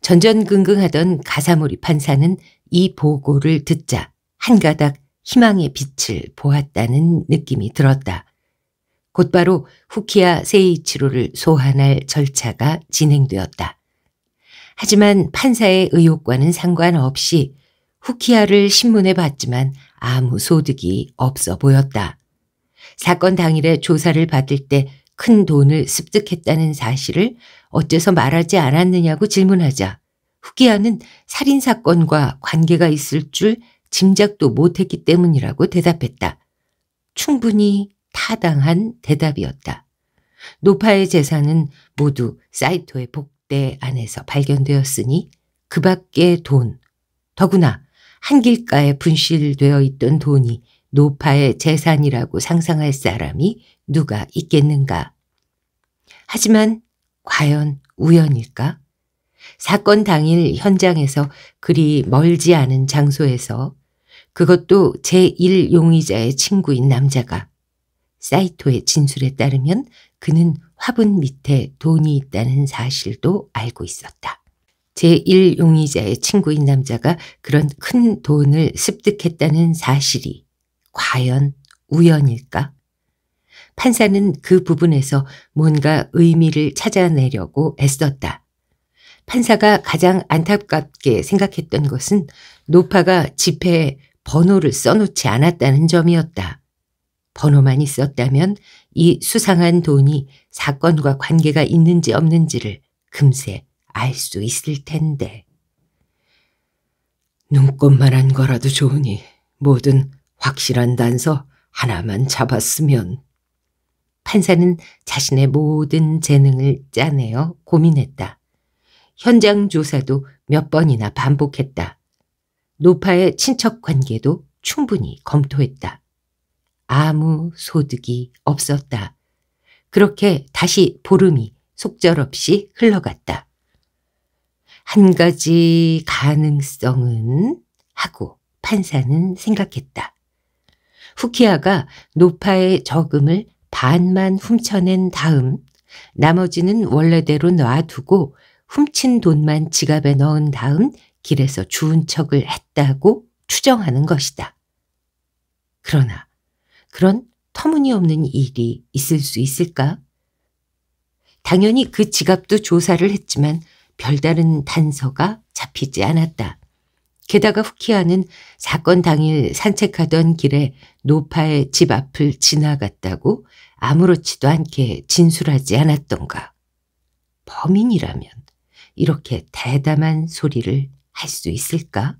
전전긍긍하던 가사몰이 판사는 이 보고를 듣자 한가닥 희망의 빛을 보았다는 느낌이 들었다. 곧바로 후키야 세이치로를 소환할 절차가 진행되었다. 하지만 판사의 의혹과는 상관없이 후키야를 신문에 봤지만 아무 소득이 없어 보였다. 사건 당일에 조사를 받을 때 큰 돈을 습득했다는 사실을 어째서 말하지 않았느냐고 질문하자 후키야는 살인사건과 관계가 있을 줄 짐작도 못했기 때문이라고 대답했다. 충분히 타당한 대답이었다. 노파의 재산은 모두 사이토의 복대 안에서 발견되었으니 그 밖의 돈, 더구나 한길가에 분실되어 있던 돈이 노파의 재산이라고 상상할 사람이 누가 있겠는가. 하지만 과연 우연일까? 사건 당일 현장에서 그리 멀지 않은 장소에서 그것도 제1용의자의 친구인 남자가 사이토의 진술에 따르면 그는 화분 밑에 돈이 있다는 사실도 알고 있었다. 제1용의자의 친구인 남자가 그런 큰 돈을 습득했다는 사실이 과연 우연일까? 판사는 그 부분에서 뭔가 의미를 찾아내려고 애썼다. 판사가 가장 안타깝게 생각했던 것은 노파가 집회에 번호를 써놓지 않았다는 점이었다. 번호만 있었다면 이 수상한 돈이 사건과 관계가 있는지 없는지를 금세 알 수 있을 텐데. 눈꽃만한 거라도 좋으니 뭐든 확실한 단서 하나만 잡았으면. 판사는 자신의 모든 재능을 짜내어 고민했다. 현장 조사도 몇 번이나 반복했다. 노파의 친척 관계도 충분히 검토했다. 아무 소득이 없었다. 그렇게 다시 보름이 속절없이 흘러갔다. 한 가지 가능성은 하고 판사는 생각했다. 후키아가 노파의 저금을 반만 훔쳐낸 다음 나머지는 원래대로 놔두고 훔친 돈만 지갑에 넣은 다음 길에서 주운 척을 했다고 추정하는 것이다. 그러나 그런 터무니없는 일이 있을 수 있을까? 당연히 그 지갑도 조사를 했지만 별다른 단서가 잡히지 않았다. 게다가 후키아는 사건 당일 산책하던 길에 노파의 집 앞을 지나갔다고 아무렇지도 않게 진술하지 않았던가. 범인이라면 이렇게 대담한 소리를 할 수 있을까?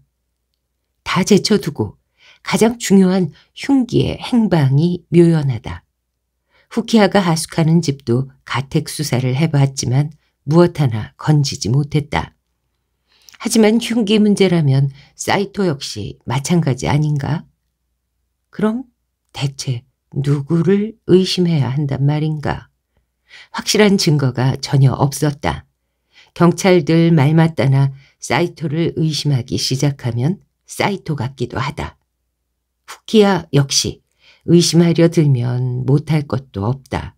다 제쳐두고 가장 중요한 흉기의 행방이 묘연하다. 후키아가 하숙하는 집도 가택 수사를 해봤지만 무엇 하나 건지지 못했다. 하지만 흉기 문제라면 사이토 역시 마찬가지 아닌가? 그럼 대체 누구를 의심해야 한단 말인가? 확실한 증거가 전혀 없었다. 경찰들 말마따나 사이토를 의심하기 시작하면 사이토 같기도 하다. 후키야 역시 의심하려 들면 못할 것도 없다.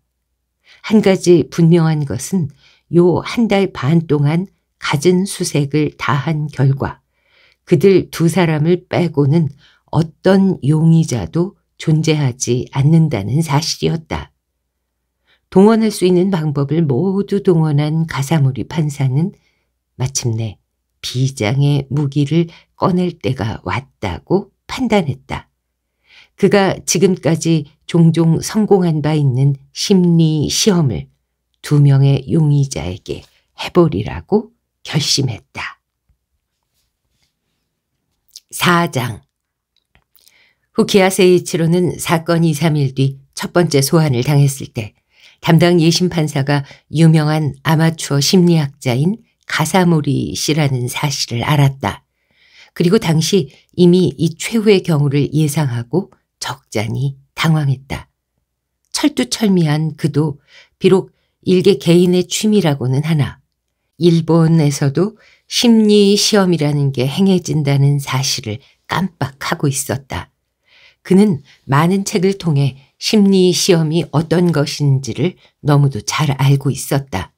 한 가지 분명한 것은 요 한 달 반 동안 가진 수색을 다한 결과 그들 두 사람을 빼고는 어떤 용의자도 존재하지 않는다는 사실이었다. 동원할 수 있는 방법을 모두 동원한 가사무리 판사는 마침내 비장의 무기를 꺼낼 때가 왔다고 판단했다. 그가 지금까지 종종 성공한 바 있는 심리 시험을 두 명의 용의자에게 해보리라고 결심했다. 4장 후키아 세이치로는 사건 2, 3일 뒤 첫 번째 소환을 당했을 때 담당 예심판사가 유명한 아마추어 심리학자인 가사모리 씨라는 사실을 알았다. 그리고 당시 이미 이 최후의 경우를 예상하고 적잖이 당황했다. 철두철미한 그도 비록 일개 개인의 취미라고는 하나 일본에서도 심리 시험이라는 게 행해진다는 사실을 깜빡하고 있었다. 그는 많은 책을 통해 심리 시험이 어떤 것인지를 너무도 잘 알고 있었다.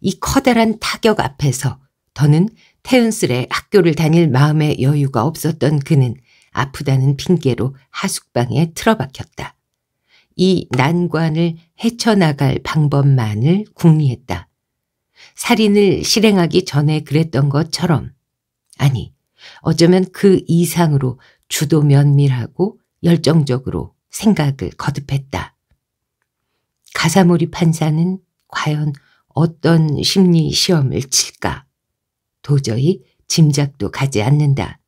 이 커다란 타격 앞에서 더는 태연스레 학교를 다닐 마음의 여유가 없었던 그는 아프다는 핑계로 하숙방에 틀어박혔다. 이 난관을 헤쳐나갈 방법만을 궁리했다. 살인을 실행하기 전에 그랬던 것처럼 아니 어쩌면 그 이상으로 주도 면밀하고 열정적으로 생각을 거듭했다. 가사몰이 판사는 과연 어떤 심리 시험을 칠까? 도저히 짐작도 가지 않는다.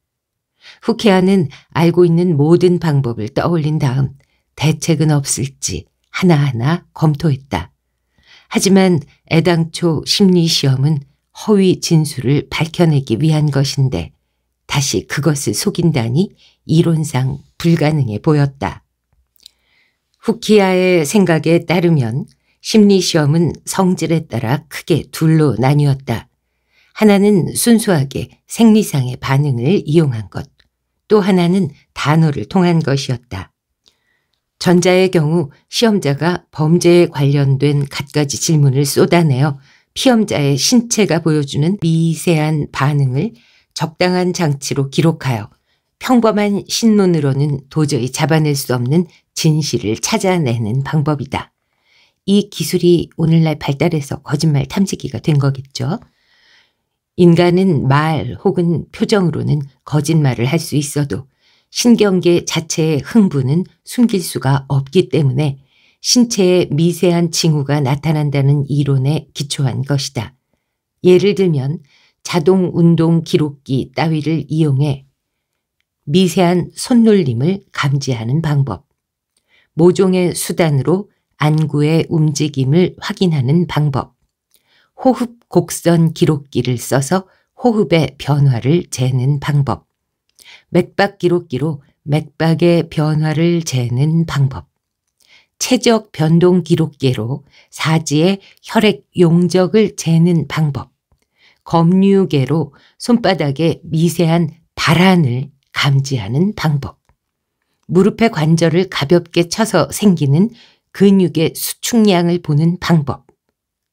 후케아는 알고 있는 모든 방법을 떠올린 다음 대책은 없을지 하나하나 검토했다. 하지만 애당초 심리시험은 허위 진술을 밝혀내기 위한 것인데 다시 그것을 속인다니 이론상 불가능해 보였다. 후키아의 생각에 따르면 심리시험은 성질에 따라 크게 둘로 나뉘었다. 하나는 순수하게 생리상의 반응을 이용한 것, 또 하나는 단어를 통한 것이었다. 전자의 경우 시험자가 범죄에 관련된 갖가지 질문을 쏟아내어 피험자의 신체가 보여주는 미세한 반응을 적당한 장치로 기록하여 평범한 신문으로는 도저히 잡아낼 수 없는 진실을 찾아내는 방법이다. 이 기술이 오늘날 발달해서 거짓말 탐지기가 된 거겠죠. 인간은 말 혹은 표정으로는 거짓말을 할 수 있어도 신경계 자체의 흥분은 숨길 수가 없기 때문에 신체에 미세한 징후가 나타난다는 이론에 기초한 것이다. 예를 들면 자동 운동 기록기 따위를 이용해 미세한 손놀림을 감지하는 방법, 모종의 수단으로 안구의 움직임을 확인하는 방법, 호흡 곡선 기록기를 써서 호흡의 변화를 재는 방법. 맥박 기록기로 맥박의 변화를 재는 방법. 체적 변동 기록계로 사지의 혈액 용적을 재는 방법. 검류계로 손바닥에 미세한 발안을 감지하는 방법. 무릎의 관절을 가볍게 쳐서 생기는 근육의 수축량을 보는 방법.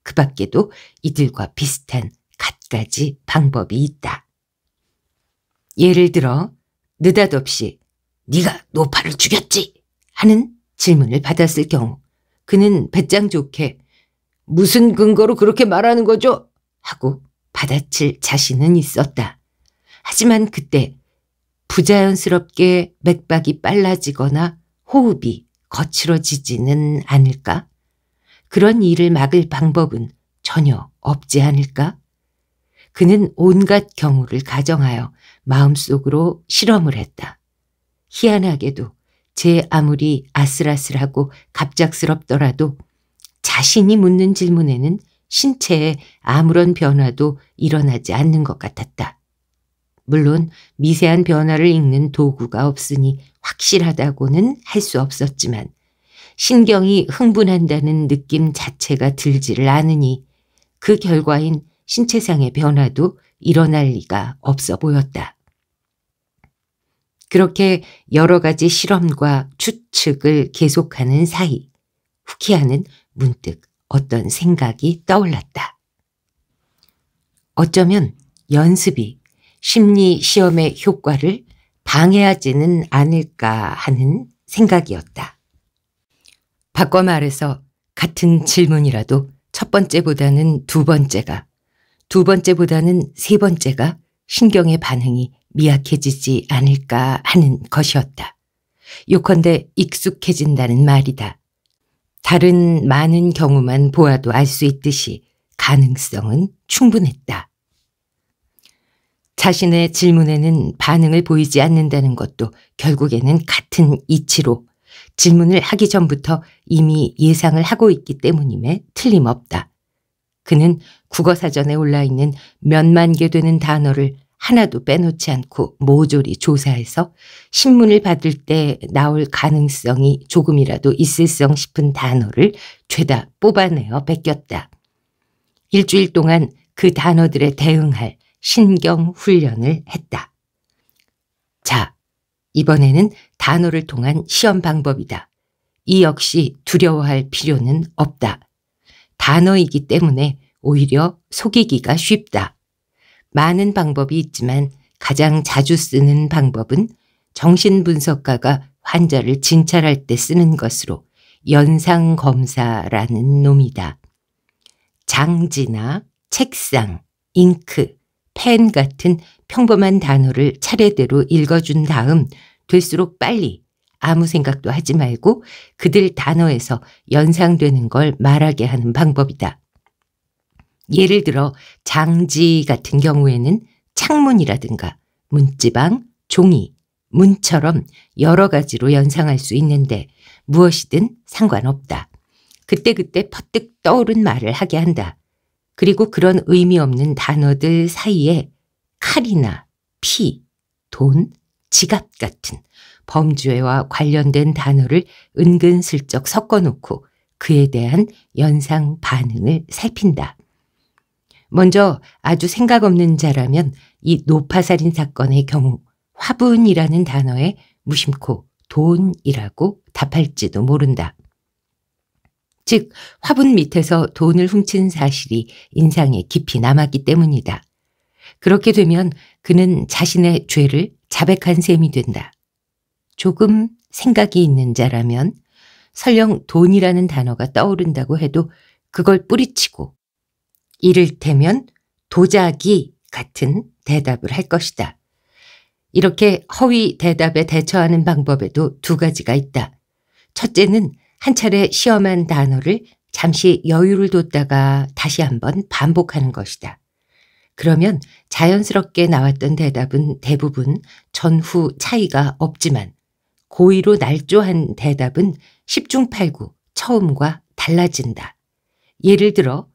그 밖에도 이들과 비슷한 갖가지 방법이 있다. 예를 들어 느닷없이 네가 노파를 죽였지? 하는 질문을 받았을 경우 그는 배짱 좋게 무슨 근거로 그렇게 말하는 거죠? 하고 받아칠 자신은 있었다. 하지만 그때 부자연스럽게 맥박이 빨라지거나 호흡이 거칠어지지는 않을까? 그런 일을 막을 방법은 전혀 없지 않을까? 그는 온갖 경우를 가정하여 마음속으로 실험을 했다. 희한하게도 제 아무리 아슬아슬하고 갑작스럽더라도 자신이 묻는 질문에는 신체에 아무런 변화도 일어나지 않는 것 같았다. 물론 미세한 변화를 읽는 도구가 없으니 확실하다고는 할 수 없었지만 신경이 흥분한다는 느낌 자체가 들지를 않으니 그 결과인 신체상의 변화도 일어날 리가 없어 보였다. 그렇게 여러 가지 실험과 추측을 계속하는 사이 후키아는 문득 어떤 생각이 떠올랐다. 어쩌면 연습이 심리 시험의 효과를 방해하지는 않을까 하는 생각이었다. 바꿔 말해서 같은 질문이라도 첫 번째보다는 두 번째가, 두 번째보다는 세 번째가 신경의 반응이 미약해지지 않을까 하는 것이었다. 요컨대 익숙해진다는 말이다. 다른 많은 경우만 보아도 알 수 있듯이 가능성은 충분했다. 자신의 질문에는 반응을 보이지 않는다는 것도 결국에는 같은 이치로 질문을 하기 전부터 이미 예상을 하고 있기 때문임에 틀림없다. 그는 국어사전에 올라있는 몇만 개 되는 단어를 하나도 빼놓지 않고 모조리 조사해서 신문을 받을 때 나올 가능성이 조금이라도 있을성 싶은 단어를 죄다 뽑아내어 베꼈다. 일주일 동안 그 단어들에 대응할 신경 훈련을 했다. 이번에는 단어를 통한 시험 방법이다. 이 역시 두려워할 필요는 없다. 단어이기 때문에 오히려 속이기가 쉽다. 많은 방법이 있지만 가장 자주 쓰는 방법은 정신분석가가 환자를 진찰할 때 쓰는 것으로 연상검사라는 놈이다. 장지나 책상, 잉크, 펜 같은 평범한 단어를 차례대로 읽어준 다음 될수록 빨리 아무 생각도 하지 말고 그들 단어에서 연상되는 걸 말하게 하는 방법이다. 예를 들어 장지 같은 경우에는 창문이라든가 문지방, 종이, 문처럼 여러 가지로 연상할 수 있는데 무엇이든 상관없다. 그때그때 퍼뜩 떠오른 말을 하게 한다. 그리고 그런 의미 없는 단어들 사이에 칼이나 피, 돈, 지갑 같은 범죄와 관련된 단어를 은근슬쩍 섞어놓고 그에 대한 연상 반응을 살핀다. 먼저 아주 생각 없는 자라면 이 노파살인 사건의 경우 화분이라는 단어에 무심코 돈이라고 답할지도 모른다. 즉, 화분 밑에서 돈을 훔친 사실이 인상에 깊이 남았기 때문이다. 그렇게 되면 그는 자신의 죄를 자백한 셈이 된다. 조금 생각이 있는 자라면 설령 돈이라는 단어가 떠오른다고 해도 그걸 뿌리치고 이를테면 도자기 같은 대답을 할 것이다. 이렇게 허위 대답에 대처하는 방법에도 두 가지가 있다. 첫째는 한 차례 시험한 단어를 잠시 여유를 뒀다가 다시 한번 반복하는 것이다. 그러면 자연스럽게 나왔던 대답은 대부분 전후 차이가 없지만 고의로 날조한 대답은 10중8구 처음과 달라진다. 예를 들어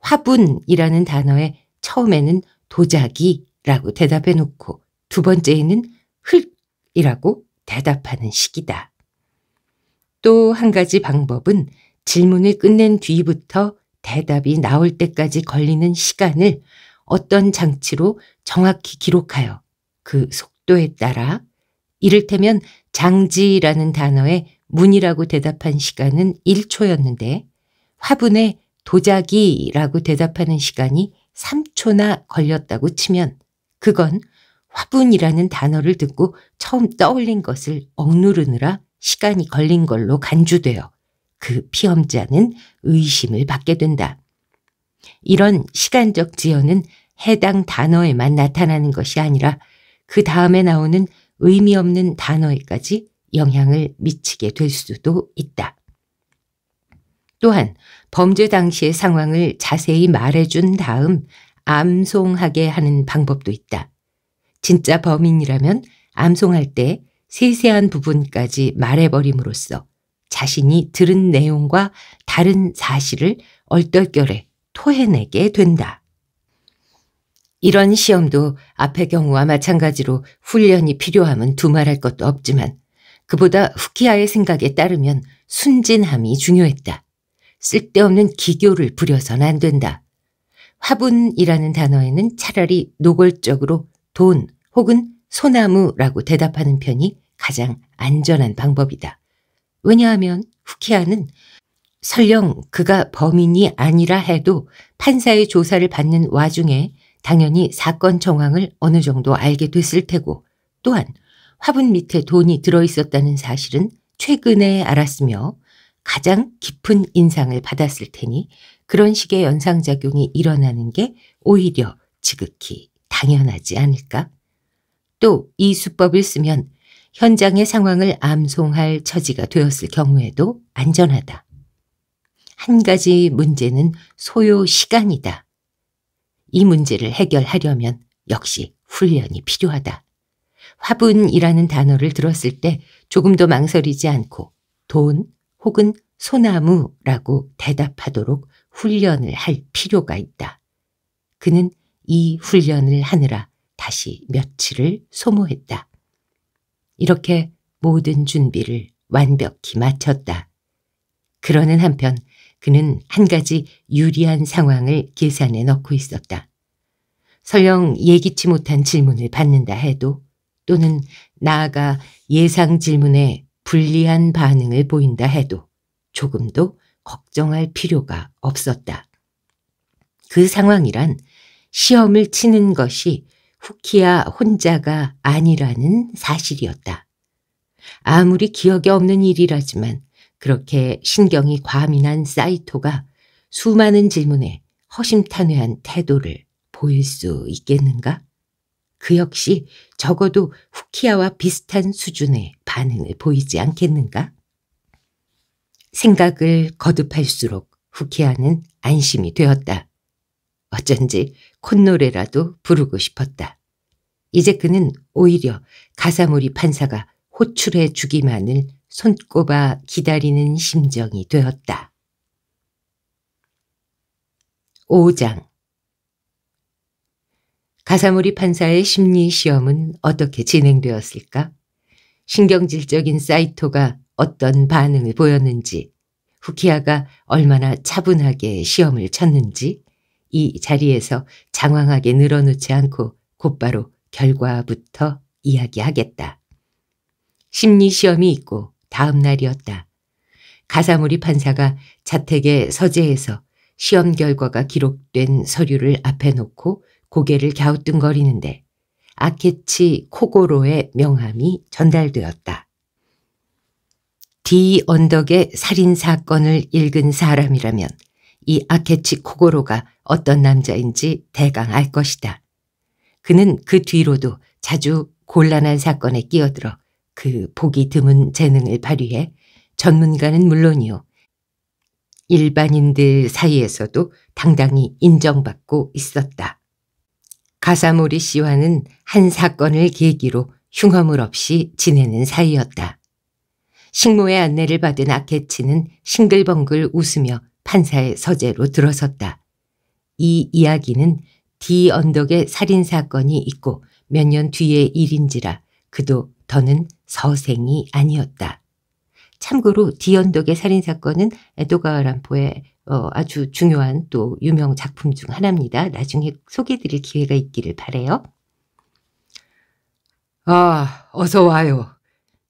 화분이라는 단어에 처음에는 도자기라고 대답해 놓고 두 번째에는 흙이라고 대답하는 식이다. 또 한 가지 방법은 질문을 끝낸 뒤부터 대답이 나올 때까지 걸리는 시간을 어떤 장치로 정확히 기록하여 그 속도에 따라 이를테면 장지라는 단어에 문이라고 대답한 시간은 1초였는데 화분에 도자기라고 대답하는 시간이 3초나 걸렸다고 치면 그건 화분이라는 단어를 듣고 처음 떠올린 것을 억누르느라 시간이 걸린 걸로 간주되어 그 피험자는 의심을 받게 된다. 이런 시간적 지연은 해당 단어에만 나타나는 것이 아니라 그 다음에 나오는 의미 없는 단어에까지 영향을 미치게 될 수도 있다. 또한 범죄 당시의 상황을 자세히 말해준 다음 암송하게 하는 방법도 있다. 진짜 범인이라면 암송할 때 세세한 부분까지 말해버림으로써 자신이 들은 내용과 다른 사실을 얼떨결에 토해내게 된다. 이런 시험도 앞의 경우와 마찬가지로 훈련이 필요함은 두말할 것도 없지만 그보다 후키아의 생각에 따르면 순진함이 중요했다. 쓸데없는 기교를 부려선 안 된다. 화분이라는 단어에는 차라리 노골적으로 돈 혹은 소나무라고 대답하는 편이 가장 안전한 방법이다. 왜냐하면 후키아는 설령 그가 범인이 아니라 해도 판사의 조사를 받는 와중에 당연히 사건 정황을 어느 정도 알게 됐을 테고 또한 화분 밑에 돈이 들어있었다는 사실은 최근에 알았으며 가장 깊은 인상을 받았을 테니 그런 식의 연상작용이 일어나는 게 오히려 지극히 당연하지 않을까? 또 이 수법을 쓰면 현장의 상황을 암송할 처지가 되었을 경우에도 안전하다. 한 가지 문제는 소요 시간이다. 이 문제를 해결하려면 역시 훈련이 필요하다. 화분이라는 단어를 들었을 때 조금 도 망설이지 않고 돈 혹은 소나무라고 대답하도록 훈련을 할 필요가 있다. 그는 이 훈련을 하느라 다시 며칠을 소모했다. 이렇게 모든 준비를 완벽히 마쳤다. 그러는 한편 그는 한 가지 유리한 상황을 계산해 넣고 있었다. 설령 예기치 못한 질문을 받는다 해도 또는 나아가 예상 질문에 불리한 반응을 보인다 해도 조금도 걱정할 필요가 없었다. 그 상황이란 시험을 치는 것이 후키야 혼자가 아니라는 사실이었다. 아무리 기억에 없는 일이라지만 그렇게 신경이 과민한 사이토가 수많은 질문에 허심탄회한 태도를 보일 수 있겠는가? 그 역시 적어도 후키아와 비슷한 수준의 반응을 보이지 않겠는가? 생각을 거듭할수록 후키아는 안심이 되었다. 어쩐지 콧노래라도 부르고 싶었다. 이제 그는 오히려 가사무리 판사가 호출해 주기만을 손꼽아 기다리는 심정이 되었다. 5장 가사무리 판사의 심리시험은 어떻게 진행되었을까? 신경질적인 사이토가 어떤 반응을 보였는지, 후키아가 얼마나 차분하게 시험을 쳤는지, 이 자리에서 장황하게 늘어놓지 않고 곧바로 결과부터 이야기하겠다. 심리시험이 있고 다음 날이었다. 가사무리 판사가 자택의 서재에서 시험 결과가 기록된 서류를 앞에 놓고 고개를 갸우뚱거리는데 아케치 코고로의 명함이 전달되었다. D 언덕의 살인 사건을 읽은 사람이라면 이 아케치 코고로가 어떤 남자인지 대강 알 것이다. 그는 그 뒤로도 자주 곤란한 사건에 끼어들어 그 보기 드문 재능을 발휘해 전문가는 물론이요. 일반인들 사이에서도 당당히 인정받고 있었다. 가사모리 씨와는 한 사건을 계기로 흉험을 없이 지내는 사이였다. 식모의 안내를 받은 아케치는 싱글벙글 웃으며 판사의 서재로 들어섰다. 이 이야기는 디 언덕의 살인사건이 있고 몇 년 뒤의 일인지라 그도 더는 서생이 아니었다. 참고로 디언덕의 살인사건은 에도가 람포의 어, 아주 중요한 또 유명 작품 중 하나입니다. 나중에 소개드릴 기회가 있기를 바래요. 아, 어서 와요.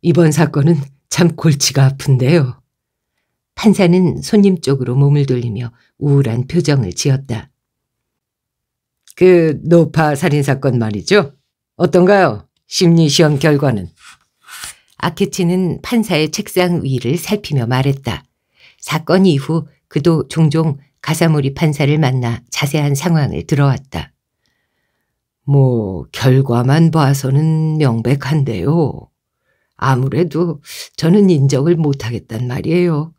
이번 사건은 참 골치가 아픈데요. 판사는 손님 쪽으로 몸을 돌리며 우울한 표정을 지었다. 그 노파 살인 사건 말이죠. 어떤가요? 심리 시험 결과는? 아케치는 판사의 책상 위를 살피며 말했다. 사건 이후 그도 종종 가사모리 판사를 만나 자세한 상황을 들어왔다. 뭐 결과만 봐서는 명백한데요. 아무래도 저는 인정을 못하겠단 말이에요.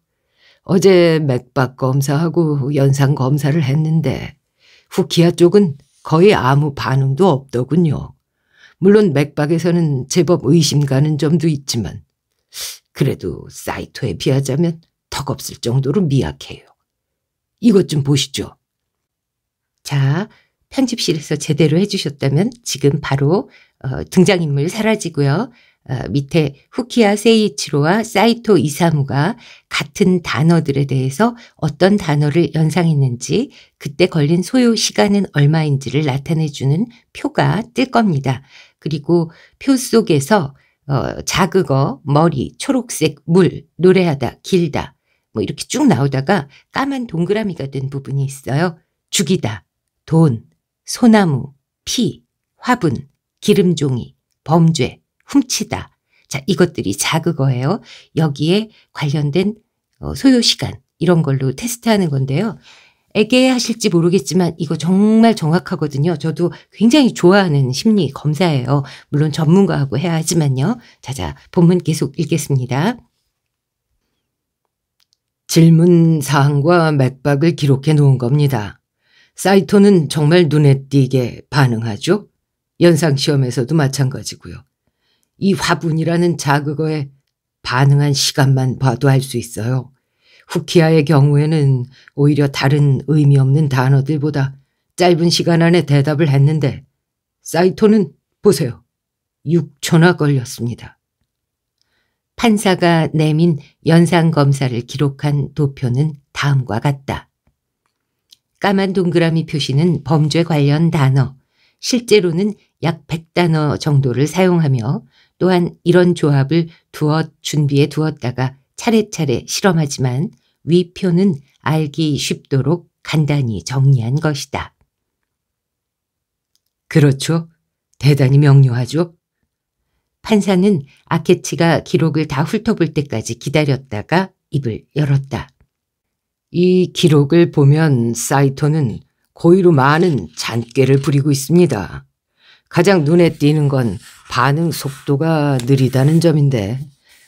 어제 맥박 검사하고 연상 검사를 했는데 후키아 쪽은 거의 아무 반응도 없더군요. 물론 맥박에서는 제법 의심가는 점도 있지만 그래도 사이토에 비하자면 턱없을 정도로 미약해요. 이것 좀 보시죠. 자, 편집실에서 제대로 해주셨다면 지금 바로 어, 등장인물 사라지고요. 어, 밑에 후키아 세이치로와 사이토 이사무가 같은 단어들에 대해서 어떤 단어를 연상했는지 그때 걸린 소요 시간은 얼마인지를 나타내주는 표가 뜰 겁니다. 그리고 표 속에서 어, 자극어, 머리, 초록색, 물, 노래하다, 길다 뭐 이렇게 쭉 나오다가 까만 동그라미가 된 부분이 있어요. 죽이다, 돈, 소나무, 피, 화분, 기름종이, 범죄 훔치다. 자, 이것들이 자극어예요. 여기에 관련된 어, 소요 시간 이런 걸로 테스트하는 건데요. 애개하실지 모르겠지만 이거 정말 정확하거든요. 저도 굉장히 좋아하는 심리 검사예요. 물론 전문가하고 해야 하지만요. 자자, 본문 계속 읽겠습니다. 질문 사항과 맥박을 기록해 놓은 겁니다. 사이토는 정말 눈에 띄게 반응하죠. 연상시험에서도 마찬가지고요. 이 화분이라는 자극어에 반응한 시간만 봐도 알 수 있어요. 후키아의 경우에는 오히려 다른 의미 없는 단어들보다 짧은 시간 안에 대답을 했는데 사이토는 보세요. 6초나 걸렸습니다. 판사가 내민 연상검사를 기록한 도표는 다음과 같다. 까만 동그라미 표시는 범죄 관련 단어, 실제로는 약 100단어 정도를 사용하며 또한 이런 조합을 두어 준비해 두었다가 차례차례 실험하지만 위표는 알기 쉽도록 간단히 정리한 것이다. 그렇죠. 대단히 명료하죠. 판사는 아케치가 기록을 다 훑어볼 때까지 기다렸다가 입을 열었다. 이 기록을 보면 사이토는 고의로 많은 잔꾀를 부리고 있습니다. 가장 눈에 띄는 건 반응 속도가 느리다는 점인데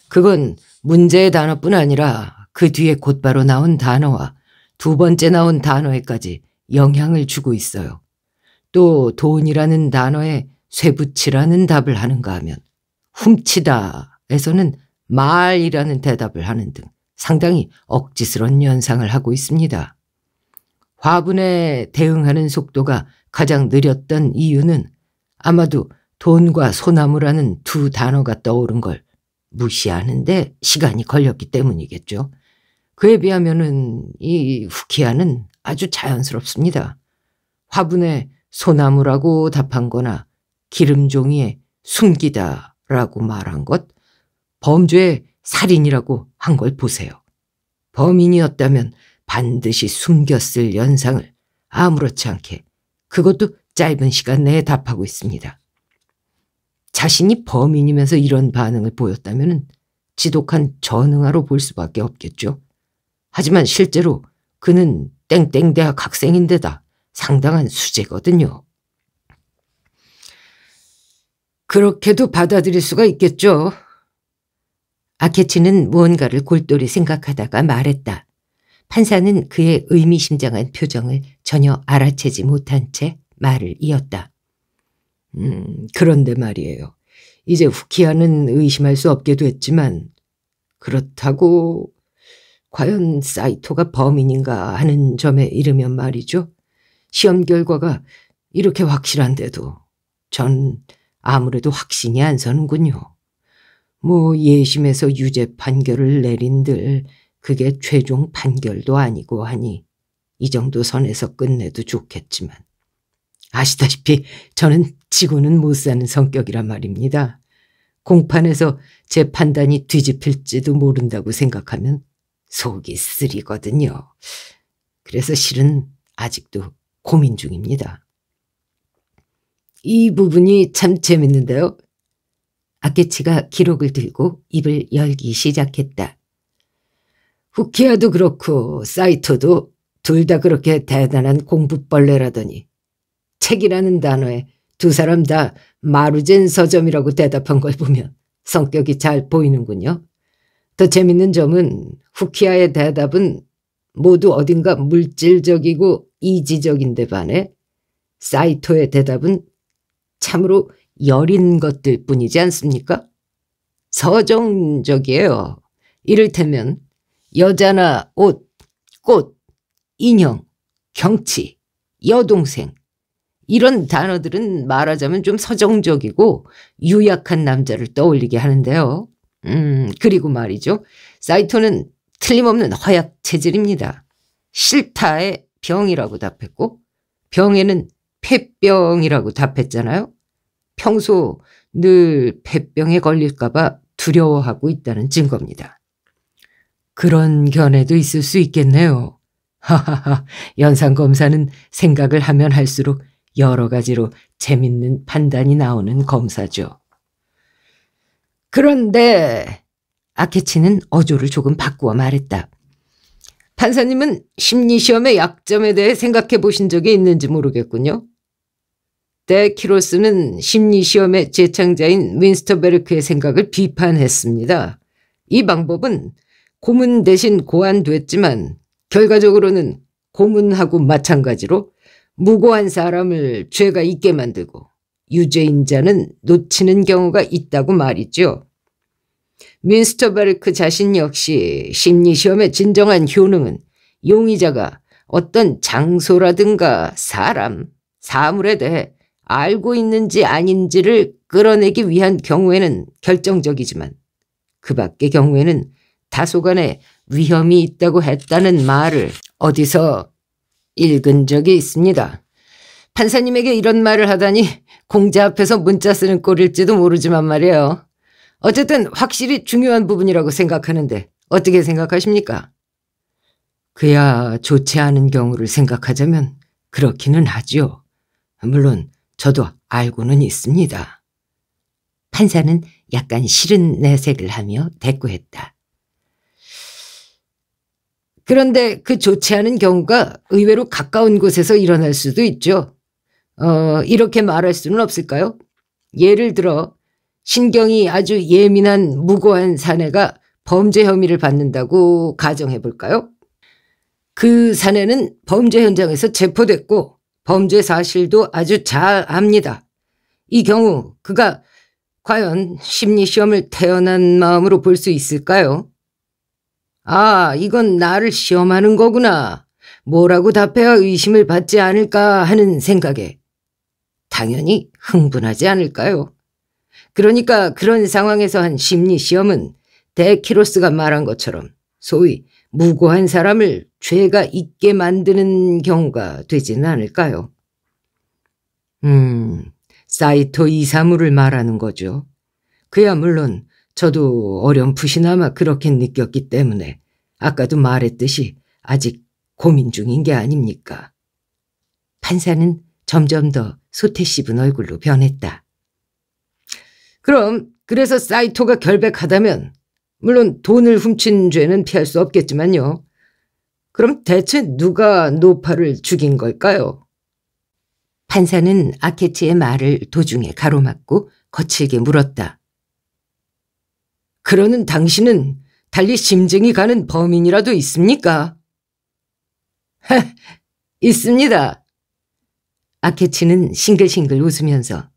그건 문제의 단어뿐 아니라 그 뒤에 곧바로 나온 단어와 두 번째 나온 단어에까지 영향을 주고 있어요. 또 돈이라는 단어에 쇠붙이라는 답을 하는가 하면 훔치다에서는 말이라는 대답을 하는 등 상당히 억지스런 연상을 하고 있습니다. 화분에 대응하는 속도가 가장 느렸던 이유는 아마도 돈과 소나무라는 두 단어가 떠오른 걸 무시하는데 시간이 걸렸기 때문이겠죠. 그에 비하면은 이 후키아는 아주 자연스럽습니다. 화분에 소나무라고 답한 거나 기름종이에 숨기다라고 말한 것, 범죄의 살인이라고 한 걸 보세요. 범인이었다면 반드시 숨겼을 연상을 아무렇지 않게 그것도 짧은 시간 내에 답하고 있습니다. 자신이 범인이면서 이런 반응을 보였다면 지독한 전응아로 볼 수밖에 없겠죠. 하지만 실제로 그는 땡땡대학 학생인데다 상당한 수재거든요. 그렇게도 받아들일 수가 있겠죠. 아케치는 무언가를 골똘히 생각하다가 말했다. 판사는 그의 의미심장한 표정을 전혀 알아채지 못한 채 말을 이었다. 음, 그런데 말이에요. 이제 후키아는 의심할 수 없게 됐지만 그렇다고 과연 사이토가 범인인가 하는 점에 이르면 말이죠. 시험 결과가 이렇게 확실한데도 전 아무래도 확신이 안 서는군요. 뭐 예심에서 유죄 판결을 내린들 그게 최종 판결도 아니고 하니 이 정도 선에서 끝내도 좋겠지만 아시다시피 저는 지고는 못 사는 성격이란 말입니다. 공판에서 제 판단이 뒤집힐지도 모른다고 생각하면 속이 쓰리거든요. 그래서 실은 아직도 고민 중입니다. 이 부분이 참 재밌는데요. 아케치가 기록을 들고 입을 열기 시작했다. 후키아도 그렇고 사이토도 둘 다 그렇게 대단한 공부벌레라더니 책이라는 단어에 두 사람 다 마루젠 서점이라고 대답한 걸 보면 성격이 잘 보이는군요. 더 재밌는 점은 후키아의 대답은 모두 어딘가 물질적이고 이지적인데 반해 사이토의 대답은 참으로 여린 것들 뿐이지 않습니까? 서정적이에요. 이를테면 여자나 옷, 꽃, 인형, 경치, 여동생, 이런 단어들은 말하자면 좀 서정적이고 유약한 남자를 떠올리게 하는데요. 음, 그리고 말이죠. 사이토는 틀림없는 허약 체질입니다. 싫다에 병이라고 답했고 병에는 폐병이라고 답했잖아요. 평소 늘 폐병에 걸릴까봐 두려워하고 있다는 증거입니다. 그런 견해도 있을 수 있겠네요. 하하하, 연상검사는 생각을 하면 할수록 여러 가지로 재밌는 판단이 나오는 검사죠. 그런데 아케치는 어조를 조금 바꾸어 말했다. 판사님은 심리시험의 약점에 대해 생각해 보신 적이 있는지 모르겠군요. 데키로스는 심리시험의 제창자인 윈스터베르크의 생각을 비판했습니다. 이 방법은 고문 대신 고안됐지만 결과적으로는 고문하고 마찬가지로 무고한 사람을 죄가 있게 만들고 유죄인자는 놓치는 경우가 있다고 말이죠. 민스터바르크 자신 역시 심리시험의 진정한 효능은 용의자가 어떤 장소라든가 사람, 사물에 대해 알고 있는지 아닌지를 끌어내기 위한 경우에는 결정적이지만 그 밖의 경우에는 다소간의 위험이 있다고 했다는 말을 어디서 읽은 적이 있습니다. 판사님에게 이런 말을 하다니 공자 앞에서 문자 쓰는 꼴일지도 모르지만 말이에요. 어쨌든 확실히 중요한 부분이라고 생각하는데 어떻게 생각하십니까? 그야 좋지 않은 경우를 생각하자면 그렇기는 하지요. 물론 저도 알고는 있습니다. 판사는 약간 싫은 내색을 하며 대꾸했다. 그런데 그 좋지 않은 경우가 의외로 가까운 곳에서 일어날 수도 있죠. 어, 이렇게 말할 수는 없을까요? 예를 들어 신경이 아주 예민한 무고한 사내가 범죄 혐의를 받는다고 가정해 볼까요? 그 사내는 범죄 현장에서 체포됐고 범죄 사실도 아주 잘 압니다. 이 경우 그가 과연 심리시험을 태어난 마음으로 볼 수 있을까요? 아, 이건 나를 시험하는 거구나. 뭐라고 답해야 의심을 받지 않을까 하는 생각에 당연히 흥분하지 않을까요? 그러니까 그런 상황에서 한 심리시험은 데키로스가 말한 것처럼 소위 무고한 사람을 죄가 있게 만드는 경우가 되지는 않을까요? 음, 사이토 이사무를 말하는 거죠. 그야 물론 저도 어렴풋이나마 그렇게 느꼈기 때문에 아까도 말했듯이 아직 고민 중인 게 아닙니까. 판사는 점점 더 소태 씹은 얼굴로 변했다. 그럼 그래서 사이토가 결백하다면 물론 돈을 훔친 죄는 피할 수 없겠지만요. 그럼 대체 누가 노파를 죽인 걸까요? 판사는 아케치의 말을 도중에 가로막고 거칠게 물었다. 그러는 당신은 달리 심증이 가는 범인이라도 있습니까? 하, 있습니다. 아케치는 싱글싱글 웃으면서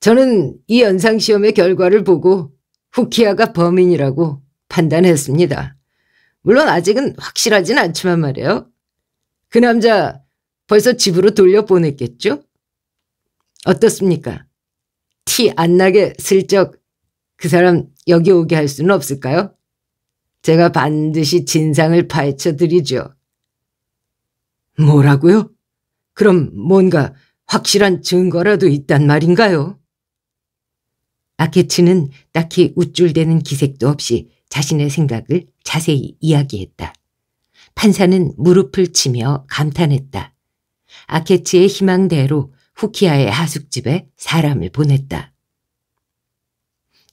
저는 이 연상시험의 결과를 보고 후키아가 범인이라고 판단했습니다. 물론 아직은 확실하진 않지만 말이에요. 그 남자 벌써 집으로 돌려보냈겠죠? 어떻습니까? 티 안 나게 슬쩍 그 사람 여기 오게 할 수는 없을까요? 제가 반드시 진상을 파헤쳐 드리죠. 뭐라고요? 그럼 뭔가 확실한 증거라도 있단 말인가요? 아케치는 딱히 우쭐대는 기색도 없이 자신의 생각을 자세히 이야기했다. 판사는 무릎을 치며 감탄했다. 아케치의 희망대로 후키아의 하숙집에 사람을 보냈다.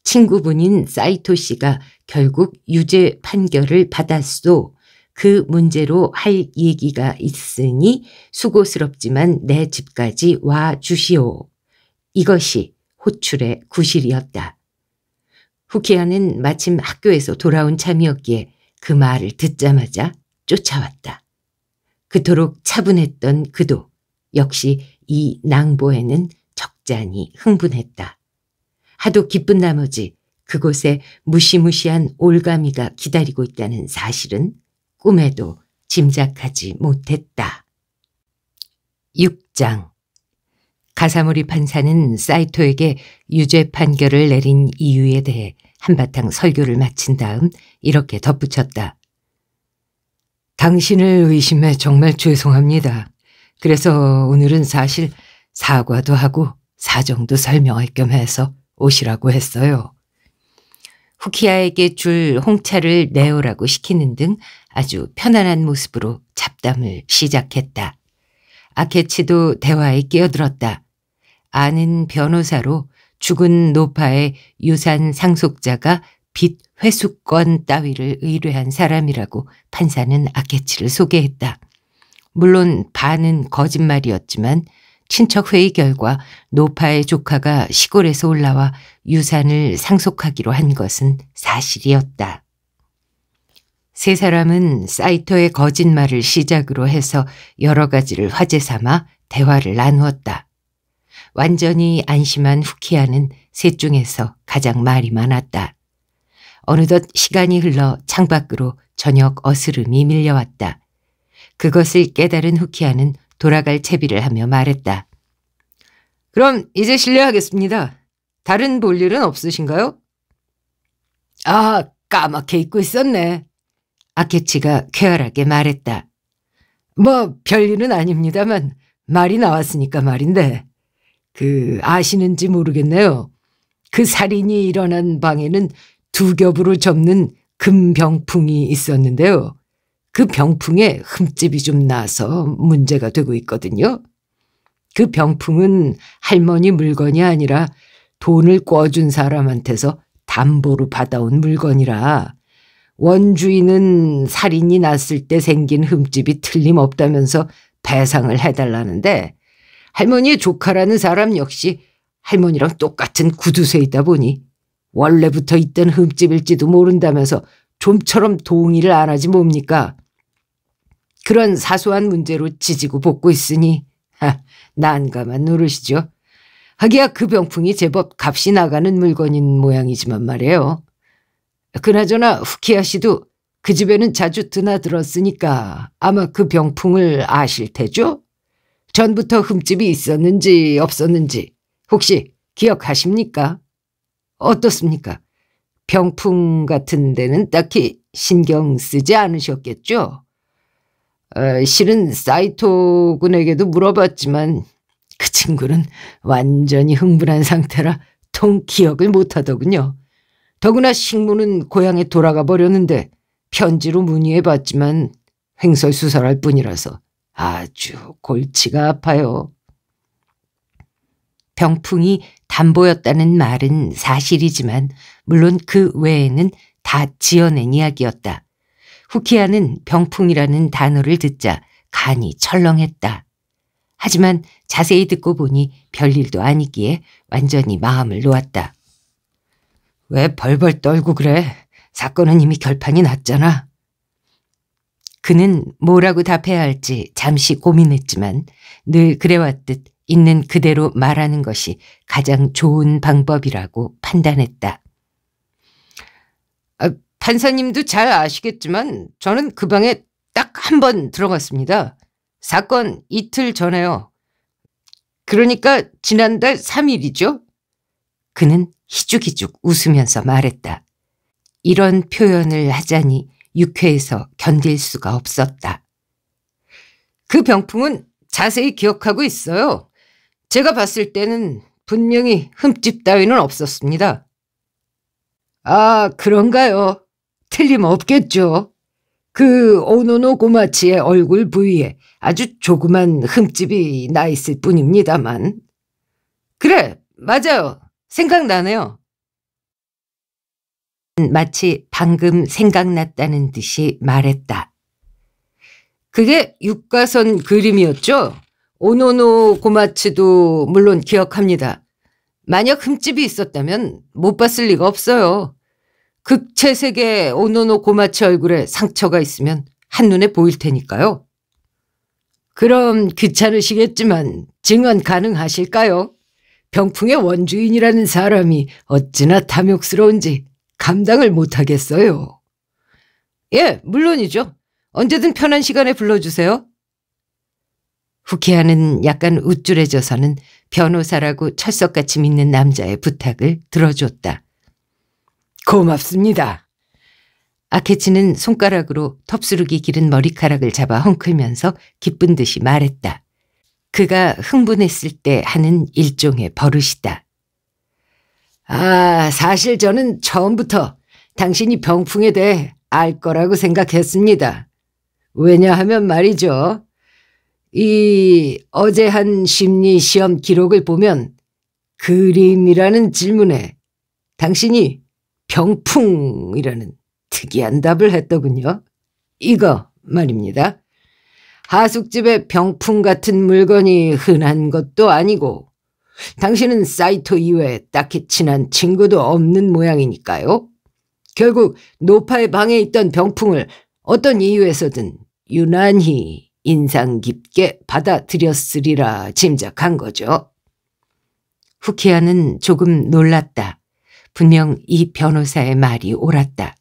친구분인 사이토 씨가 결국 유죄 판결을 받았소. 그 문제로 할 얘기가 있으니 수고스럽지만 내 집까지 와 주시오. 이것이 호출의 구실이었다. 후키아는 마침 학교에서 돌아온 참이었기에 그 말을 듣자마자 쫓아왔다. 그토록 차분했던 그도 역시 이 낭보에는 적잖이 흥분했다. 하도 기쁜 나머지 그곳에 무시무시한 올가미가 기다리고 있다는 사실은 꿈에도 짐작하지 못했다. 6장 가사모리 판사는 사이토에게 유죄 판결을 내린 이유에 대해 한바탕 설교를 마친 다음 이렇게 덧붙였다. 당신을 의심해 정말 죄송합니다. 그래서 오늘은 사실 사과도 하고 사정도 설명할 겸 해서 오시라고 했어요. 후키아에게 줄 홍차를 내오라고 시키는 등 아주 편안한 모습으로 잡담을 시작했다. 아케치도 대화에 끼어들었다. 아는 변호사로 죽은 노파의 유산 상속자가 빚 회수권 따위를 의뢰한 사람이라고 판사는 아케치를 소개했다. 물론 반은 거짓말이었지만 친척회의 결과 노파의 조카가 시골에서 올라와 유산을 상속하기로 한 것은 사실이었다. 세 사람은 사이터의 거짓말을 시작으로 해서 여러 가지를 화제 삼아 대화를 나누었다. 완전히 안심한 후키아는 셋 중에서 가장 말이 많았다. 어느덧 시간이 흘러 창밖으로 저녁 어스름이 밀려왔다. 그것을 깨달은 후키아는 돌아갈 채비를 하며 말했다. 그럼 이제 실례하겠습니다. 다른 볼 일은 없으신가요? 아, 까맣게 잊고 있었네. 아케치가 쾌활하게 말했다. 뭐 별일은 아닙니다만 말이 나왔으니까 말인데 그 아시는지 모르겠네요. 그 살인이 일어난 방에는 두 겹으로 접는 금병풍이 있었는데요. 그 병풍에 흠집이 좀 나서 문제가 되고 있거든요. 그 병풍은 할머니 물건이 아니라 돈을 꿔준 사람한테서 담보로 받아온 물건이라 원주인은 살인이 났을 때 생긴 흠집이 틀림없다면서 배상을 해달라는데 할머니의 조카라는 사람 역시 할머니랑 똑같은 구두쇠이다 보니 원래부터 있던 흠집일지도 모른다면서 좀처럼 동의를 안 하지 뭡니까? 그런 사소한 문제로 지지고 볶고 있으니 하, 난감한 노릇이죠. 하기야 그 병풍이 제법 값이 나가는 물건인 모양이지만 말이에요. 그나저나 후키야 씨도 그 집에는 자주 드나들었으니까 아마 그 병풍을 아실 테죠? 전부터 흠집이 있었는지 없었는지 혹시 기억하십니까? 어떻습니까? 병풍 같은 데는 딱히 신경 쓰지 않으셨겠죠? 어, 실은 사이토 군에게도 물어봤지만 그 친구는 완전히 흥분한 상태라 통 기억을 못하더군요. 더구나 식문은 고향에 돌아가 버렸는데 편지로 문의해봤지만 횡설수설할 뿐이라서 아주 골치가 아파요. 병풍이 담보였다는 말은 사실이지만 물론 그 외에는 다 지어낸 이야기였다. 후키아는 병풍이라는 단어를 듣자 간이 철렁했다. 하지만 자세히 듣고 보니 별일도 아니기에 완전히 마음을 놓았다. 왜 벌벌 떨고 그래? 사건은 이미 결판이 났잖아. 그는 뭐라고 답해야 할지 잠시 고민했지만 늘 그래왔듯 있는 그대로 말하는 것이 가장 좋은 방법이라고 판단했다. 판사님도 잘 아시겠지만 저는 그 방에 딱 한 번 들어갔습니다. 사건 이틀 전에요. 그러니까 지난달 3일이죠. 그는 희죽희죽 웃으면서 말했다. 이런 표현을 하자니 육회에서 견딜 수가 없었다. 그 병풍은 자세히 기억하고 있어요. 제가 봤을 때는 분명히 흠집 따위는 없었습니다. 아, 그런가요? 틀림없겠죠. 그 오노노 고마치의 얼굴 부위에 아주 조그만 흠집이 나 있을 뿐입니다만. 그래, 맞아요. 생각나네요. 마치 방금 생각났다는 듯이 말했다. 그게 육가선 그림이었죠? 오노노 고마치도 물론 기억합니다. 만약 흠집이 있었다면 못 봤을 리가 없어요. 극채색의 오노노 고마치 얼굴에 상처가 있으면 한눈에 보일 테니까요. 그럼 귀찮으시겠지만 증언 가능하실까요? 병풍의 원주인이라는 사람이 어찌나 탐욕스러운지 감당을 못하겠어요. 예, 물론이죠. 언제든 편한 시간에 불러주세요. 후키아는 약간 우쭐해져서는 변호사라고 철석같이 믿는 남자의 부탁을 들어줬다. 고맙습니다. 아케치는 손가락으로 텁스룩이 기른 머리카락을 잡아 헝클면서 기쁜 듯이 말했다. 그가 흥분했을 때 하는 일종의 버릇이다. 아, 사실 저는 처음부터 당신이 병풍에 대해 알 거라고 생각했습니다. 왜냐하면 말이죠. 이 어제 한 심리 시험 기록을 보면 그림이라는 질문에 당신이 병풍이라는 특이한 답을 했더군요. 이거 말입니다. 하숙집에 병풍 같은 물건이 흔한 것도 아니고 당신은 사이토 이외에 딱히 친한 친구도 없는 모양이니까요. 결국 노파의 방에 있던 병풍을 어떤 이유에서든 유난히 인상 깊게 받아들였으리라 짐작한 거죠. 후키아는 조금 놀랐다. 분명 이 변호사의 말이 옳았다.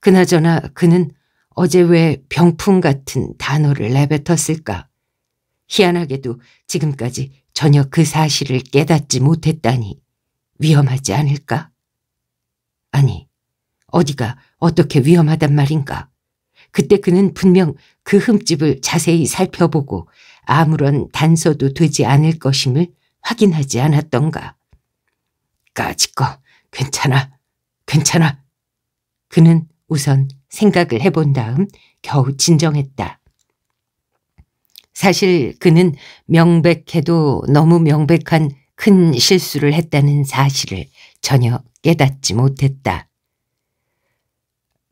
그나저나 그는 어제 왜 병풍 같은 단어를 내뱉었을까? 희한하게도 지금까지 전혀 그 사실을 깨닫지 못했다니 위험하지 않을까? 아니, 어디가 어떻게 위험하단 말인가? 그때 그는 분명 그 흠집을 자세히 살펴보고 아무런 단서도 되지 않을 것임을 확인하지 않았던가. 까짓거 괜찮아, 괜찮아. 그는 우선 생각을 해본 다음 겨우 진정했다. 사실 그는 명백해도 너무 명백한 큰 실수를 했다는 사실을 전혀 깨닫지 못했다.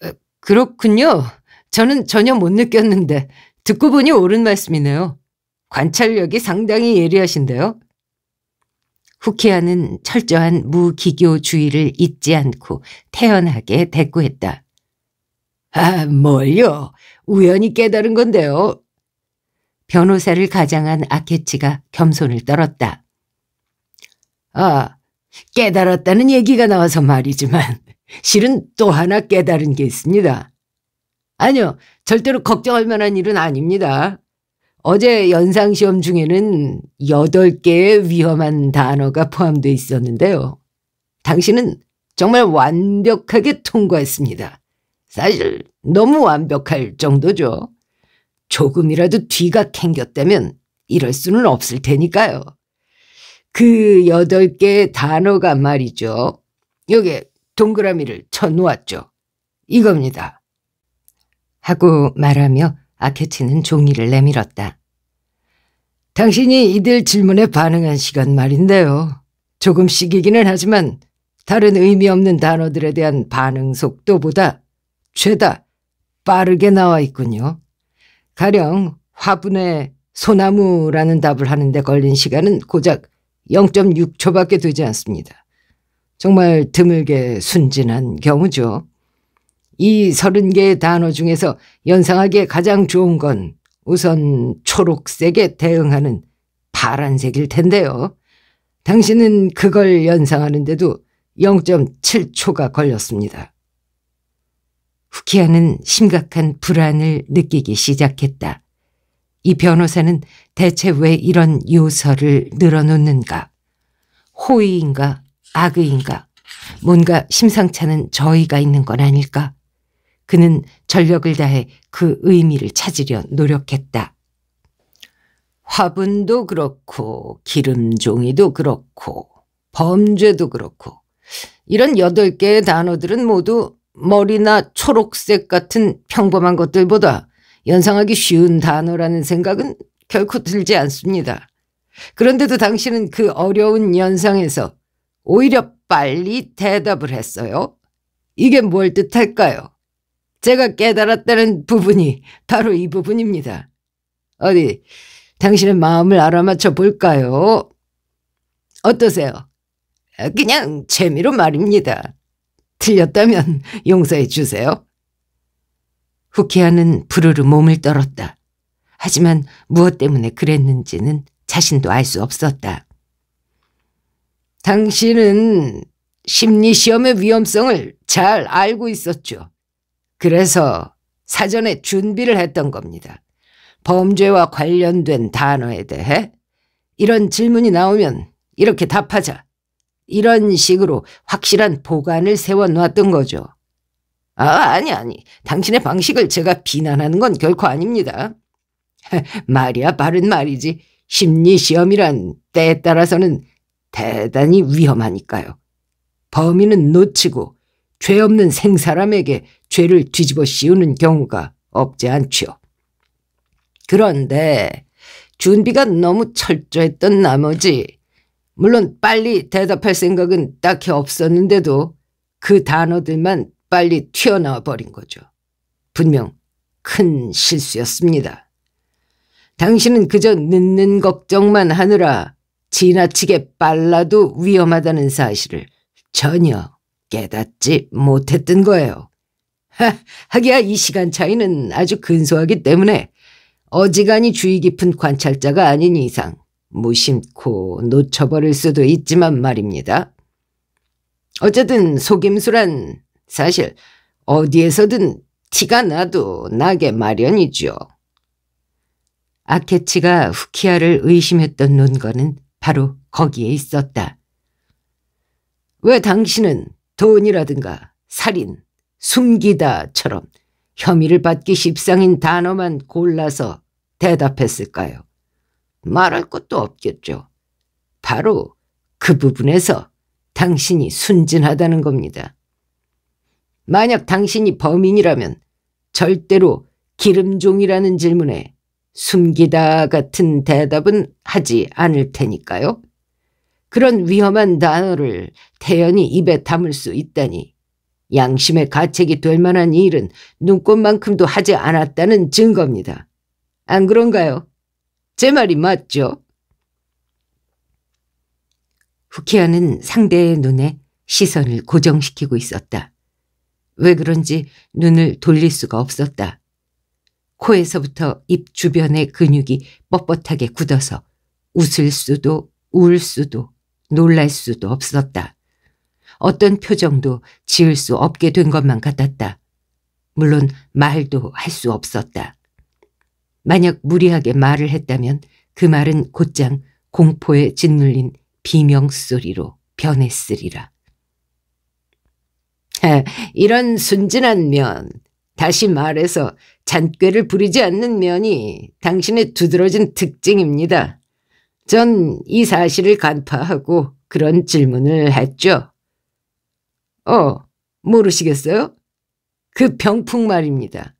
어, 그렇군요. 저는 전혀 못 느꼈는데 듣고 보니 옳은 말씀이네요. 관찰력이 상당히 예리하신데요. 후키아는 철저한 무기교주의를 잊지 않고 태연하게 대꾸했다. 아, 뭘요? 우연히 깨달은 건데요. 변호사를 가장한 아케치가 겸손을 떨었다. 아, 깨달았다는 얘기가 나와서 말이지만 실은 또 하나 깨달은 게 있습니다. 아니요, 절대로 걱정할 만한 일은 아닙니다. 어제 연상시험 중에는 8개의 위험한 단어가 포함되어 있었는데요. 당신은 정말 완벽하게 통과했습니다. 사실 너무 완벽할 정도죠. 조금이라도 뒤가 캥겼다면 이럴 수는 없을 테니까요. 그 8개의 단어가 말이죠. 여기에 동그라미를 쳐놓았죠. 이겁니다. 하고 말하며 아케치는 종이를 내밀었다. 당신이 이들 질문에 반응한 시간 말인데요. 조금씩이기는 하지만 다른 의미 없는 단어들에 대한 반응 속도보다 죄다 빠르게 나와 있군요. 가령 화분에 소나무라는 답을 하는데 걸린 시간은 고작 0.6초밖에 되지 않습니다. 정말 드물게 순진한 경우죠. 이 서른 개의 단어 중에서 연상하기에 가장 좋은 건 우선 초록색에 대응하는 파란색일 텐데요. 당신은 그걸 연상하는데도 0.7초가 걸렸습니다. 후키아는 심각한 불안을 느끼기 시작했다. 이 변호사는 대체 왜 이런 요설를 늘어놓는가? 호의인가 악의인가? 뭔가 심상찮은 저의가 있는 건 아닐까? 그는 전력을 다해 그 의미를 찾으려 노력했다. 화분도 그렇고 기름종이도 그렇고 범죄도 그렇고 이런 여덟 개의 단어들은 모두 머리나 초록색 같은 평범한 것들보다 연상하기 쉬운 단어라는 생각은 결코 들지 않습니다. 그런데도 당신은 그 어려운 연상에서 오히려 빨리 대답을 했어요. 이게 뭘 뜻할까요? 제가 깨달았다는 부분이 바로 이 부분입니다. 어디 당신의 마음을 알아맞혀 볼까요? 어떠세요? 그냥 재미로 말입니다. 틀렸다면 용서해 주세요. 후키아는 부르르 몸을 떨었다. 하지만 무엇 때문에 그랬는지는 자신도 알 수 없었다. 당신은 심리시험의 위험성을 잘 알고 있었죠. 그래서 사전에 준비를 했던 겁니다. 범죄와 관련된 단어에 대해 이런 질문이 나오면 이렇게 답하자. 이런 식으로 확실한 보관을 세워놓았던 거죠. 아 아니 아니 당신의 방식을 제가 비난하는 건 결코 아닙니다. 말이야 바른 말이지 심리시험이란 때에 따라서는 대단히 위험하니까요. 범인은 놓치고 죄 없는 생사람에게 죄를 뒤집어 씌우는 경우가 없지 않죠 그런데 준비가 너무 철저했던 나머지 물론 빨리 대답할 생각은 딱히 없었는데도 그 단어들만 빨리 튀어나와 버린 거죠. 분명 큰 실수였습니다. 당신은 그저 늦는 걱정만 하느라 지나치게 빨라도 위험하다는 사실을 전혀 깨닫지 못했던 거예요. 하, 하기야 이 시간 차이는 아주 근소하기 때문에 어지간히 주의 깊은 관찰자가 아닌 이상 무심코 놓쳐버릴 수도 있지만 말입니다. 어쨌든 속임수란 사실 어디에서든 티가 나도 나게 마련이지요. 아케치가 후키아를 의심했던 논거는 바로 거기에 있었다. 왜 당신은 돈이라든가 살인, 숨기다처럼 혐의를 받기 십상인 단어만 골라서 대답했을까요? 말할 것도 없겠죠. 바로 그 부분에서 당신이 순진하다는 겁니다. 만약 당신이 범인이라면 절대로 기름종이라는 질문에 숨기다 같은 대답은 하지 않을 테니까요. 그런 위험한 단어를 태연히 입에 담을 수 있다니 양심의 가책이 될 만한 일은 눈꽃만큼도 하지 않았다는 증거입니다. 안 그런가요? 제 말이 맞죠? 후키아는 상대의 눈에 시선을 고정시키고 있었다. 왜 그런지 눈을 돌릴 수가 없었다. 코에서부터 입 주변의 근육이 뻣뻣하게 굳어서 웃을 수도 울 수도 놀랄 수도 없었다. 어떤 표정도 지을 수 없게 된 것만 같았다. 물론 말도 할 수 없었다. 만약 무리하게 말을 했다면 그 말은 곧장 공포에 짓눌린 비명소리로 변했으리라. 이런 순진한 면, 다시 말해서 잔꾀를 부리지 않는 면이 당신의 두드러진 특징입니다. 전 이 사실을 간파하고 그런 질문을 했죠. 어, 모르시겠어요? 그 병풍 말입니다.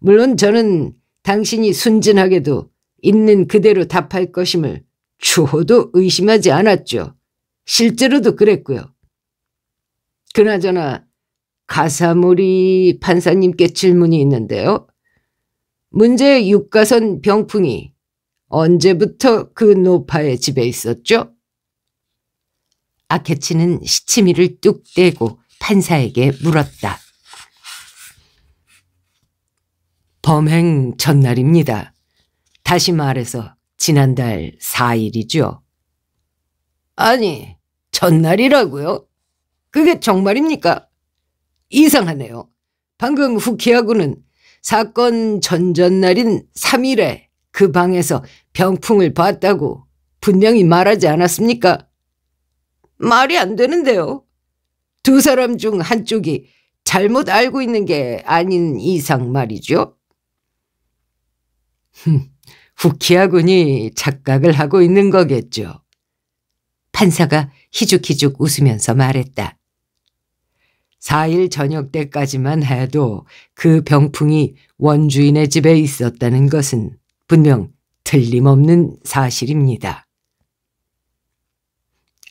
물론 저는 당신이 순진하게도 있는 그대로 답할 것임을 추호도 의심하지 않았죠. 실제로도 그랬고요. 그나저나 가사몰이 판사님께 질문이 있는데요. 문제 육가선 병풍이 언제부터 그 노파의 집에 있었죠? 아케치는 시치미를 뚝 떼고 판사에게 물었다. 범행 전날입니다. 다시 말해서 지난달 4일이죠. 아니, 전날이라고요? 그게 정말입니까? 이상하네요. 방금 후키하고는 사건 전전날인 3일에 그 방에서 병풍을 봤다고 분명히 말하지 않았습니까? 말이 안 되는데요. 두 사람 중 한쪽이 잘못 알고 있는 게 아닌 이상 말이죠. 후키아군이 착각을 하고 있는 거겠죠. 판사가 희죽희죽 웃으면서 말했다. 4일 저녁 때까지만 해도 그 병풍이 원주인의 집에 있었다는 것은 분명 틀림없는 사실입니다.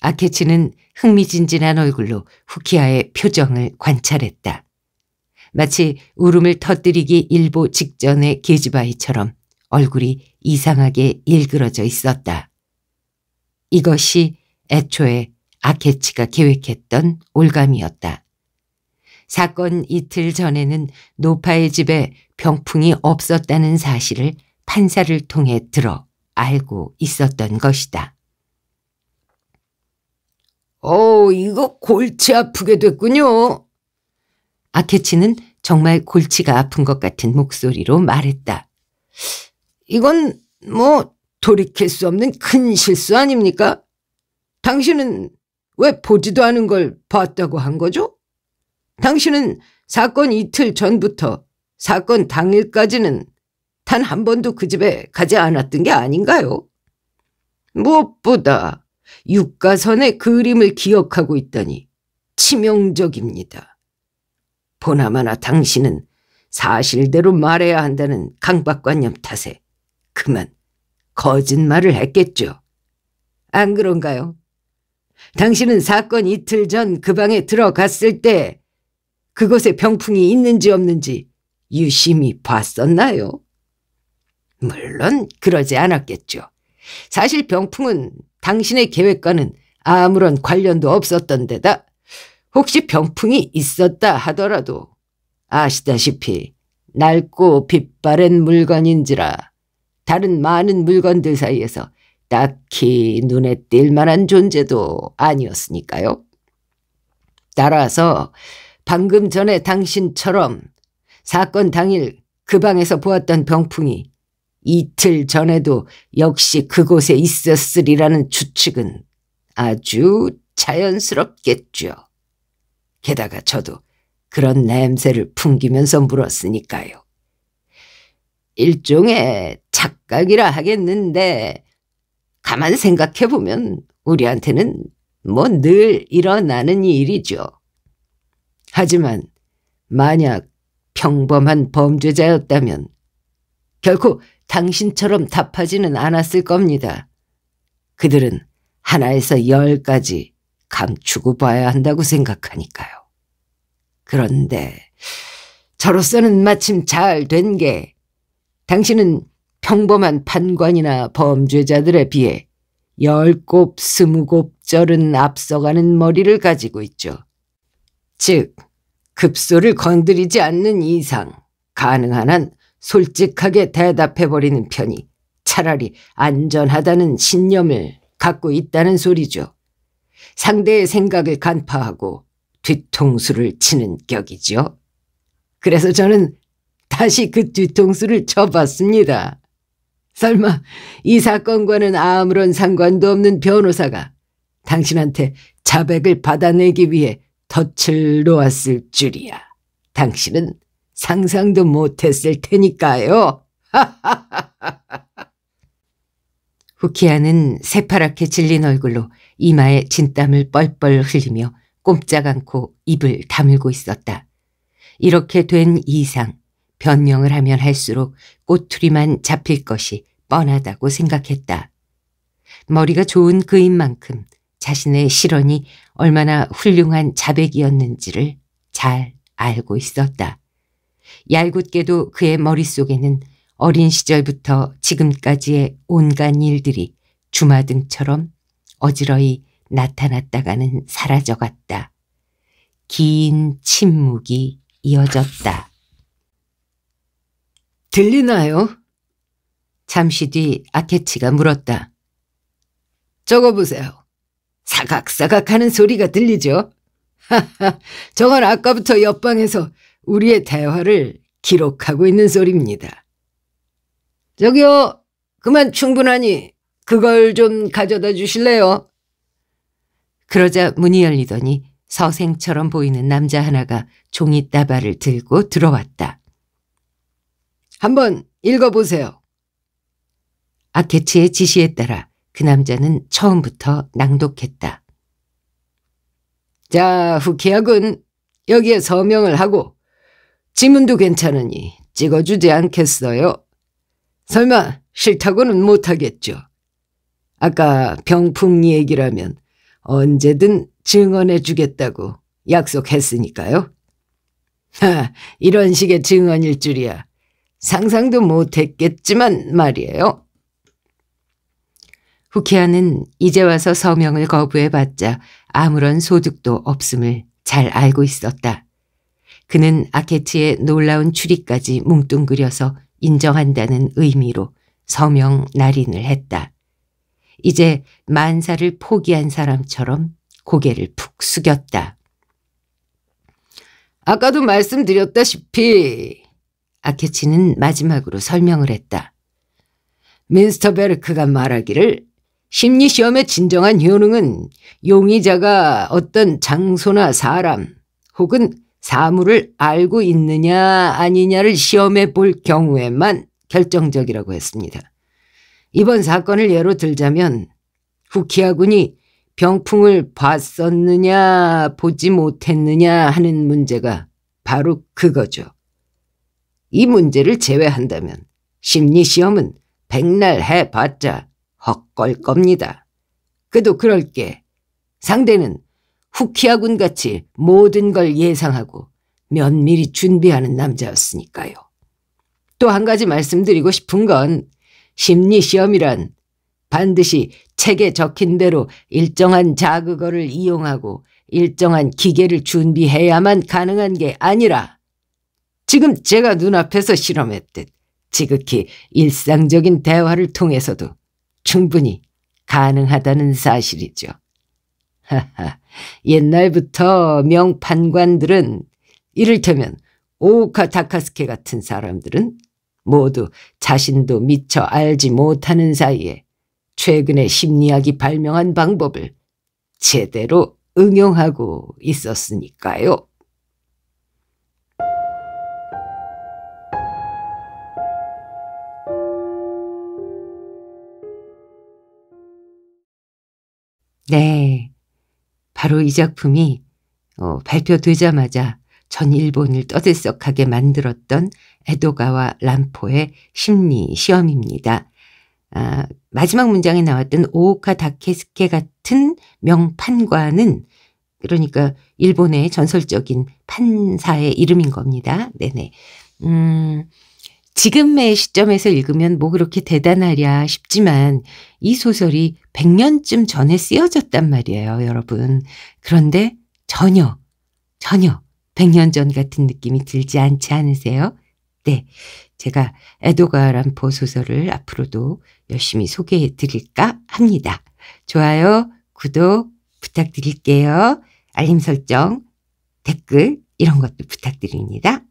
아케치는 흥미진진한 얼굴로 후키아의 표정을 관찰했다. 마치 울음을 터뜨리기 일보 직전의 계지바이처럼 얼굴이 이상하게 일그러져 있었다. 이것이 애초에 아케치가 계획했던 올감이었다. 사건 이틀 전에는 노파의 집에 병풍이 없었다는 사실을 판사를 통해 들어 알고 있었던 것이다. 어 이거 골치 아프게 됐군요. 아케치는 정말 골치가 아픈 것 같은 목소리로 말했다. 이건 뭐 돌이킬 수 없는 큰 실수 아닙니까? 당신은 왜 보지도 않은 걸 봤다고 한 거죠? 당신은 사건 이틀 전부터 사건 당일까지는 단 한 번도 그 집에 가지 않았던 게 아닌가요? 무엇보다 육가선의 그 그림을 기억하고 있다니 치명적입니다. 보나마나 당신은 사실대로 말해야 한다는 강박관념 탓에 그만 거짓말을 했겠죠. 안 그런가요? 당신은 사건 이틀 전 그 방에 들어갔을 때 그곳에 병풍이 있는지 없는지 유심히 봤었나요? 물론 그러지 않았겠죠. 사실 병풍은 당신의 계획과는 아무런 관련도 없었던 데다 혹시 병풍이 있었다 하더라도 아시다시피 낡고 빛바랜 물건인지라 다른 많은 물건들 사이에서 딱히 눈에 띌 만한 존재도 아니었으니까요. 따라서 방금 전에 당신처럼 사건 당일 그 방에서 보았던 병풍이 이틀 전에도 역시 그곳에 있었으리라는 추측은 아주 자연스럽겠죠. 게다가 저도 그런 냄새를 풍기면서 물었으니까요. 일종의 착각이라 하겠는데 가만 생각해보면 우리한테는 뭐 늘 일어나는 일이죠. 하지만 만약 평범한 범죄자였다면 결코 당신처럼 답하지는 않았을 겁니다. 그들은 하나에서 열까지 감추고 봐야 한다고 생각하니까요. 그런데 저로서는 마침 잘 된 게 당신은 평범한 판관이나 범죄자들에 비해 열 곱, 스무 곱절은 앞서가는 머리를 가지고 있죠. 즉, 급소를 건드리지 않는 이상 가능한 한 솔직하게 대답해버리는 편이 차라리 안전하다는 신념을 갖고 있다는 소리죠. 상대의 생각을 간파하고 뒤통수를 치는 격이죠. 그래서 저는 다시 그 뒤통수를 쳐봤습니다. 설마 이 사건과는 아무런 상관도 없는 변호사가 당신한테 자백을 받아내기 위해 덫을 놓았을 줄이야. 당신은 상상도 못했을 테니까요. 후키아는 새파랗게 질린 얼굴로 이마에 진땀을 뻘뻘 흘리며 꼼짝 않고 입을 다물고 있었다. 이렇게 된 이상 변명을 하면 할수록 꼬투리만 잡힐 것이 뻔하다고 생각했다. 머리가 좋은 그인 만큼 자신의 실언이 얼마나 훌륭한 자백이었는지를 잘 알고 있었다. 얄궂게도 그의 머릿속에는 어린 시절부터 지금까지의 온갖 일들이 주마등처럼 어지러이 나타났다가는 사라져갔다. 긴 침묵이 이어졌다. 들리나요? 잠시 뒤 아케치가 물었다. 저거 보세요. 사각사각하는 소리가 들리죠? 하하, 저건 아까부터 옆방에서 우리의 대화를 기록하고 있는 소리입니다. 저기요, 그만 충분하니 그걸 좀 가져다 주실래요? 그러자 문이 열리더니 서생처럼 보이는 남자 하나가 종이 따발을 들고 들어왔다. 한번 읽어보세요. 아케치의 지시에 따라 그 남자는 처음부터 낭독했다. 자, 후키야군 여기에 서명을 하고 지문도 괜찮으니 찍어주지 않겠어요? 설마 싫다고는 못하겠죠. 아까 병풍 얘기라면 언제든 증언해 주겠다고 약속했으니까요. 하, 이런 식의 증언일 줄이야. 상상도 못했겠지만 말이에요. 후키아는 이제 와서 서명을 거부해봤자 아무런 소득도 없음을 잘 알고 있었다. 그는 아케치의 놀라운 추리까지 뭉뚱그려서 인정한다는 의미로 서명 날인을 했다. 이제 만사를 포기한 사람처럼 고개를 푹 숙였다. 아까도 말씀드렸다시피 아케치는 마지막으로 설명을 했다. 민스터베르크가 말하기를 심리시험의 진정한 효능은 용의자가 어떤 장소나 사람 혹은 사물을 알고 있느냐 아니냐를 시험해 볼 경우에만 결정적이라고 했습니다. 이번 사건을 예로 들자면 후키아군이 병풍을 봤었느냐 보지 못했느냐 하는 문제가 바로 그거죠. 이 문제를 제외한다면 심리시험은 백날 해봤자 헛걸 겁니다. 그도 그럴게 상대는 후키아군 같이 모든 걸 예상하고 면밀히 준비하는 남자였으니까요. 또 한 가지 말씀드리고 싶은 건 심리시험이란 반드시 책에 적힌 대로 일정한 자극어를 이용하고 일정한 기계를 준비해야만 가능한 게 아니라 지금 제가 눈앞에서 실험했듯 지극히 일상적인 대화를 통해서도 충분히 가능하다는 사실이죠. 옛날부터 명판관들은 이를테면 오카 다카스케 같은 사람들은 모두 자신도 미처 알지 못하는 사이에 최근에 심리학이 발명한 방법을 제대로 응용하고 있었으니까요. 네, 바로 이 작품이 어, 발표되자마자 전 일본을 떠들썩하게 만들었던 에도가와 람포의 심리 시험입니다. 아, 마지막 문장에 나왔던 오오카 다케스케 같은 명판관은 그러니까 일본의 전설적인 판사의 이름인 겁니다. 네네. 음, 지금의 시점에서 읽으면 뭐 그렇게 대단하랴 싶지만 이 소설이 100년쯤 전에 쓰여졌단 말이에요, 여러분. 그런데 전혀, 전혀 100년 전 같은 느낌이 들지 않지 않으세요? 네. 제가 에도가 람포 소설을 앞으로도 열심히 소개해 드릴까 합니다. 좋아요, 구독 부탁드릴게요. 알림 설정, 댓글, 이런 것도 부탁드립니다.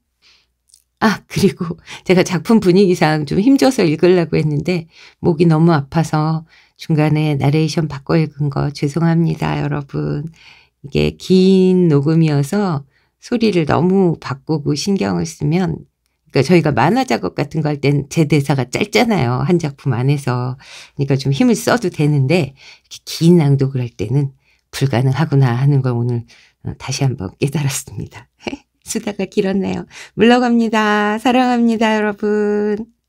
아, 그리고 제가 작품 분위기상 좀 힘줘서 읽으려고 했는데 목이 너무 아파서 중간에 나레이션 바꿔 읽은 거 죄송합니다, 여러분. 이게 긴 녹음이어서 소리를 너무 바꾸고 신경을 쓰면 그러니까 저희가 만화 작업 같은 거 할 땐 제 대사가 짧잖아요. 한 작품 안에서. 그러니까 좀 힘을 써도 되는데 이렇게 긴 낭독을 할 때는 불가능하구나 하는 걸 오늘 어, 다시 한번 깨달았습니다. 수다가 길었네요. 물러갑니다. 사랑합니다, 여러분.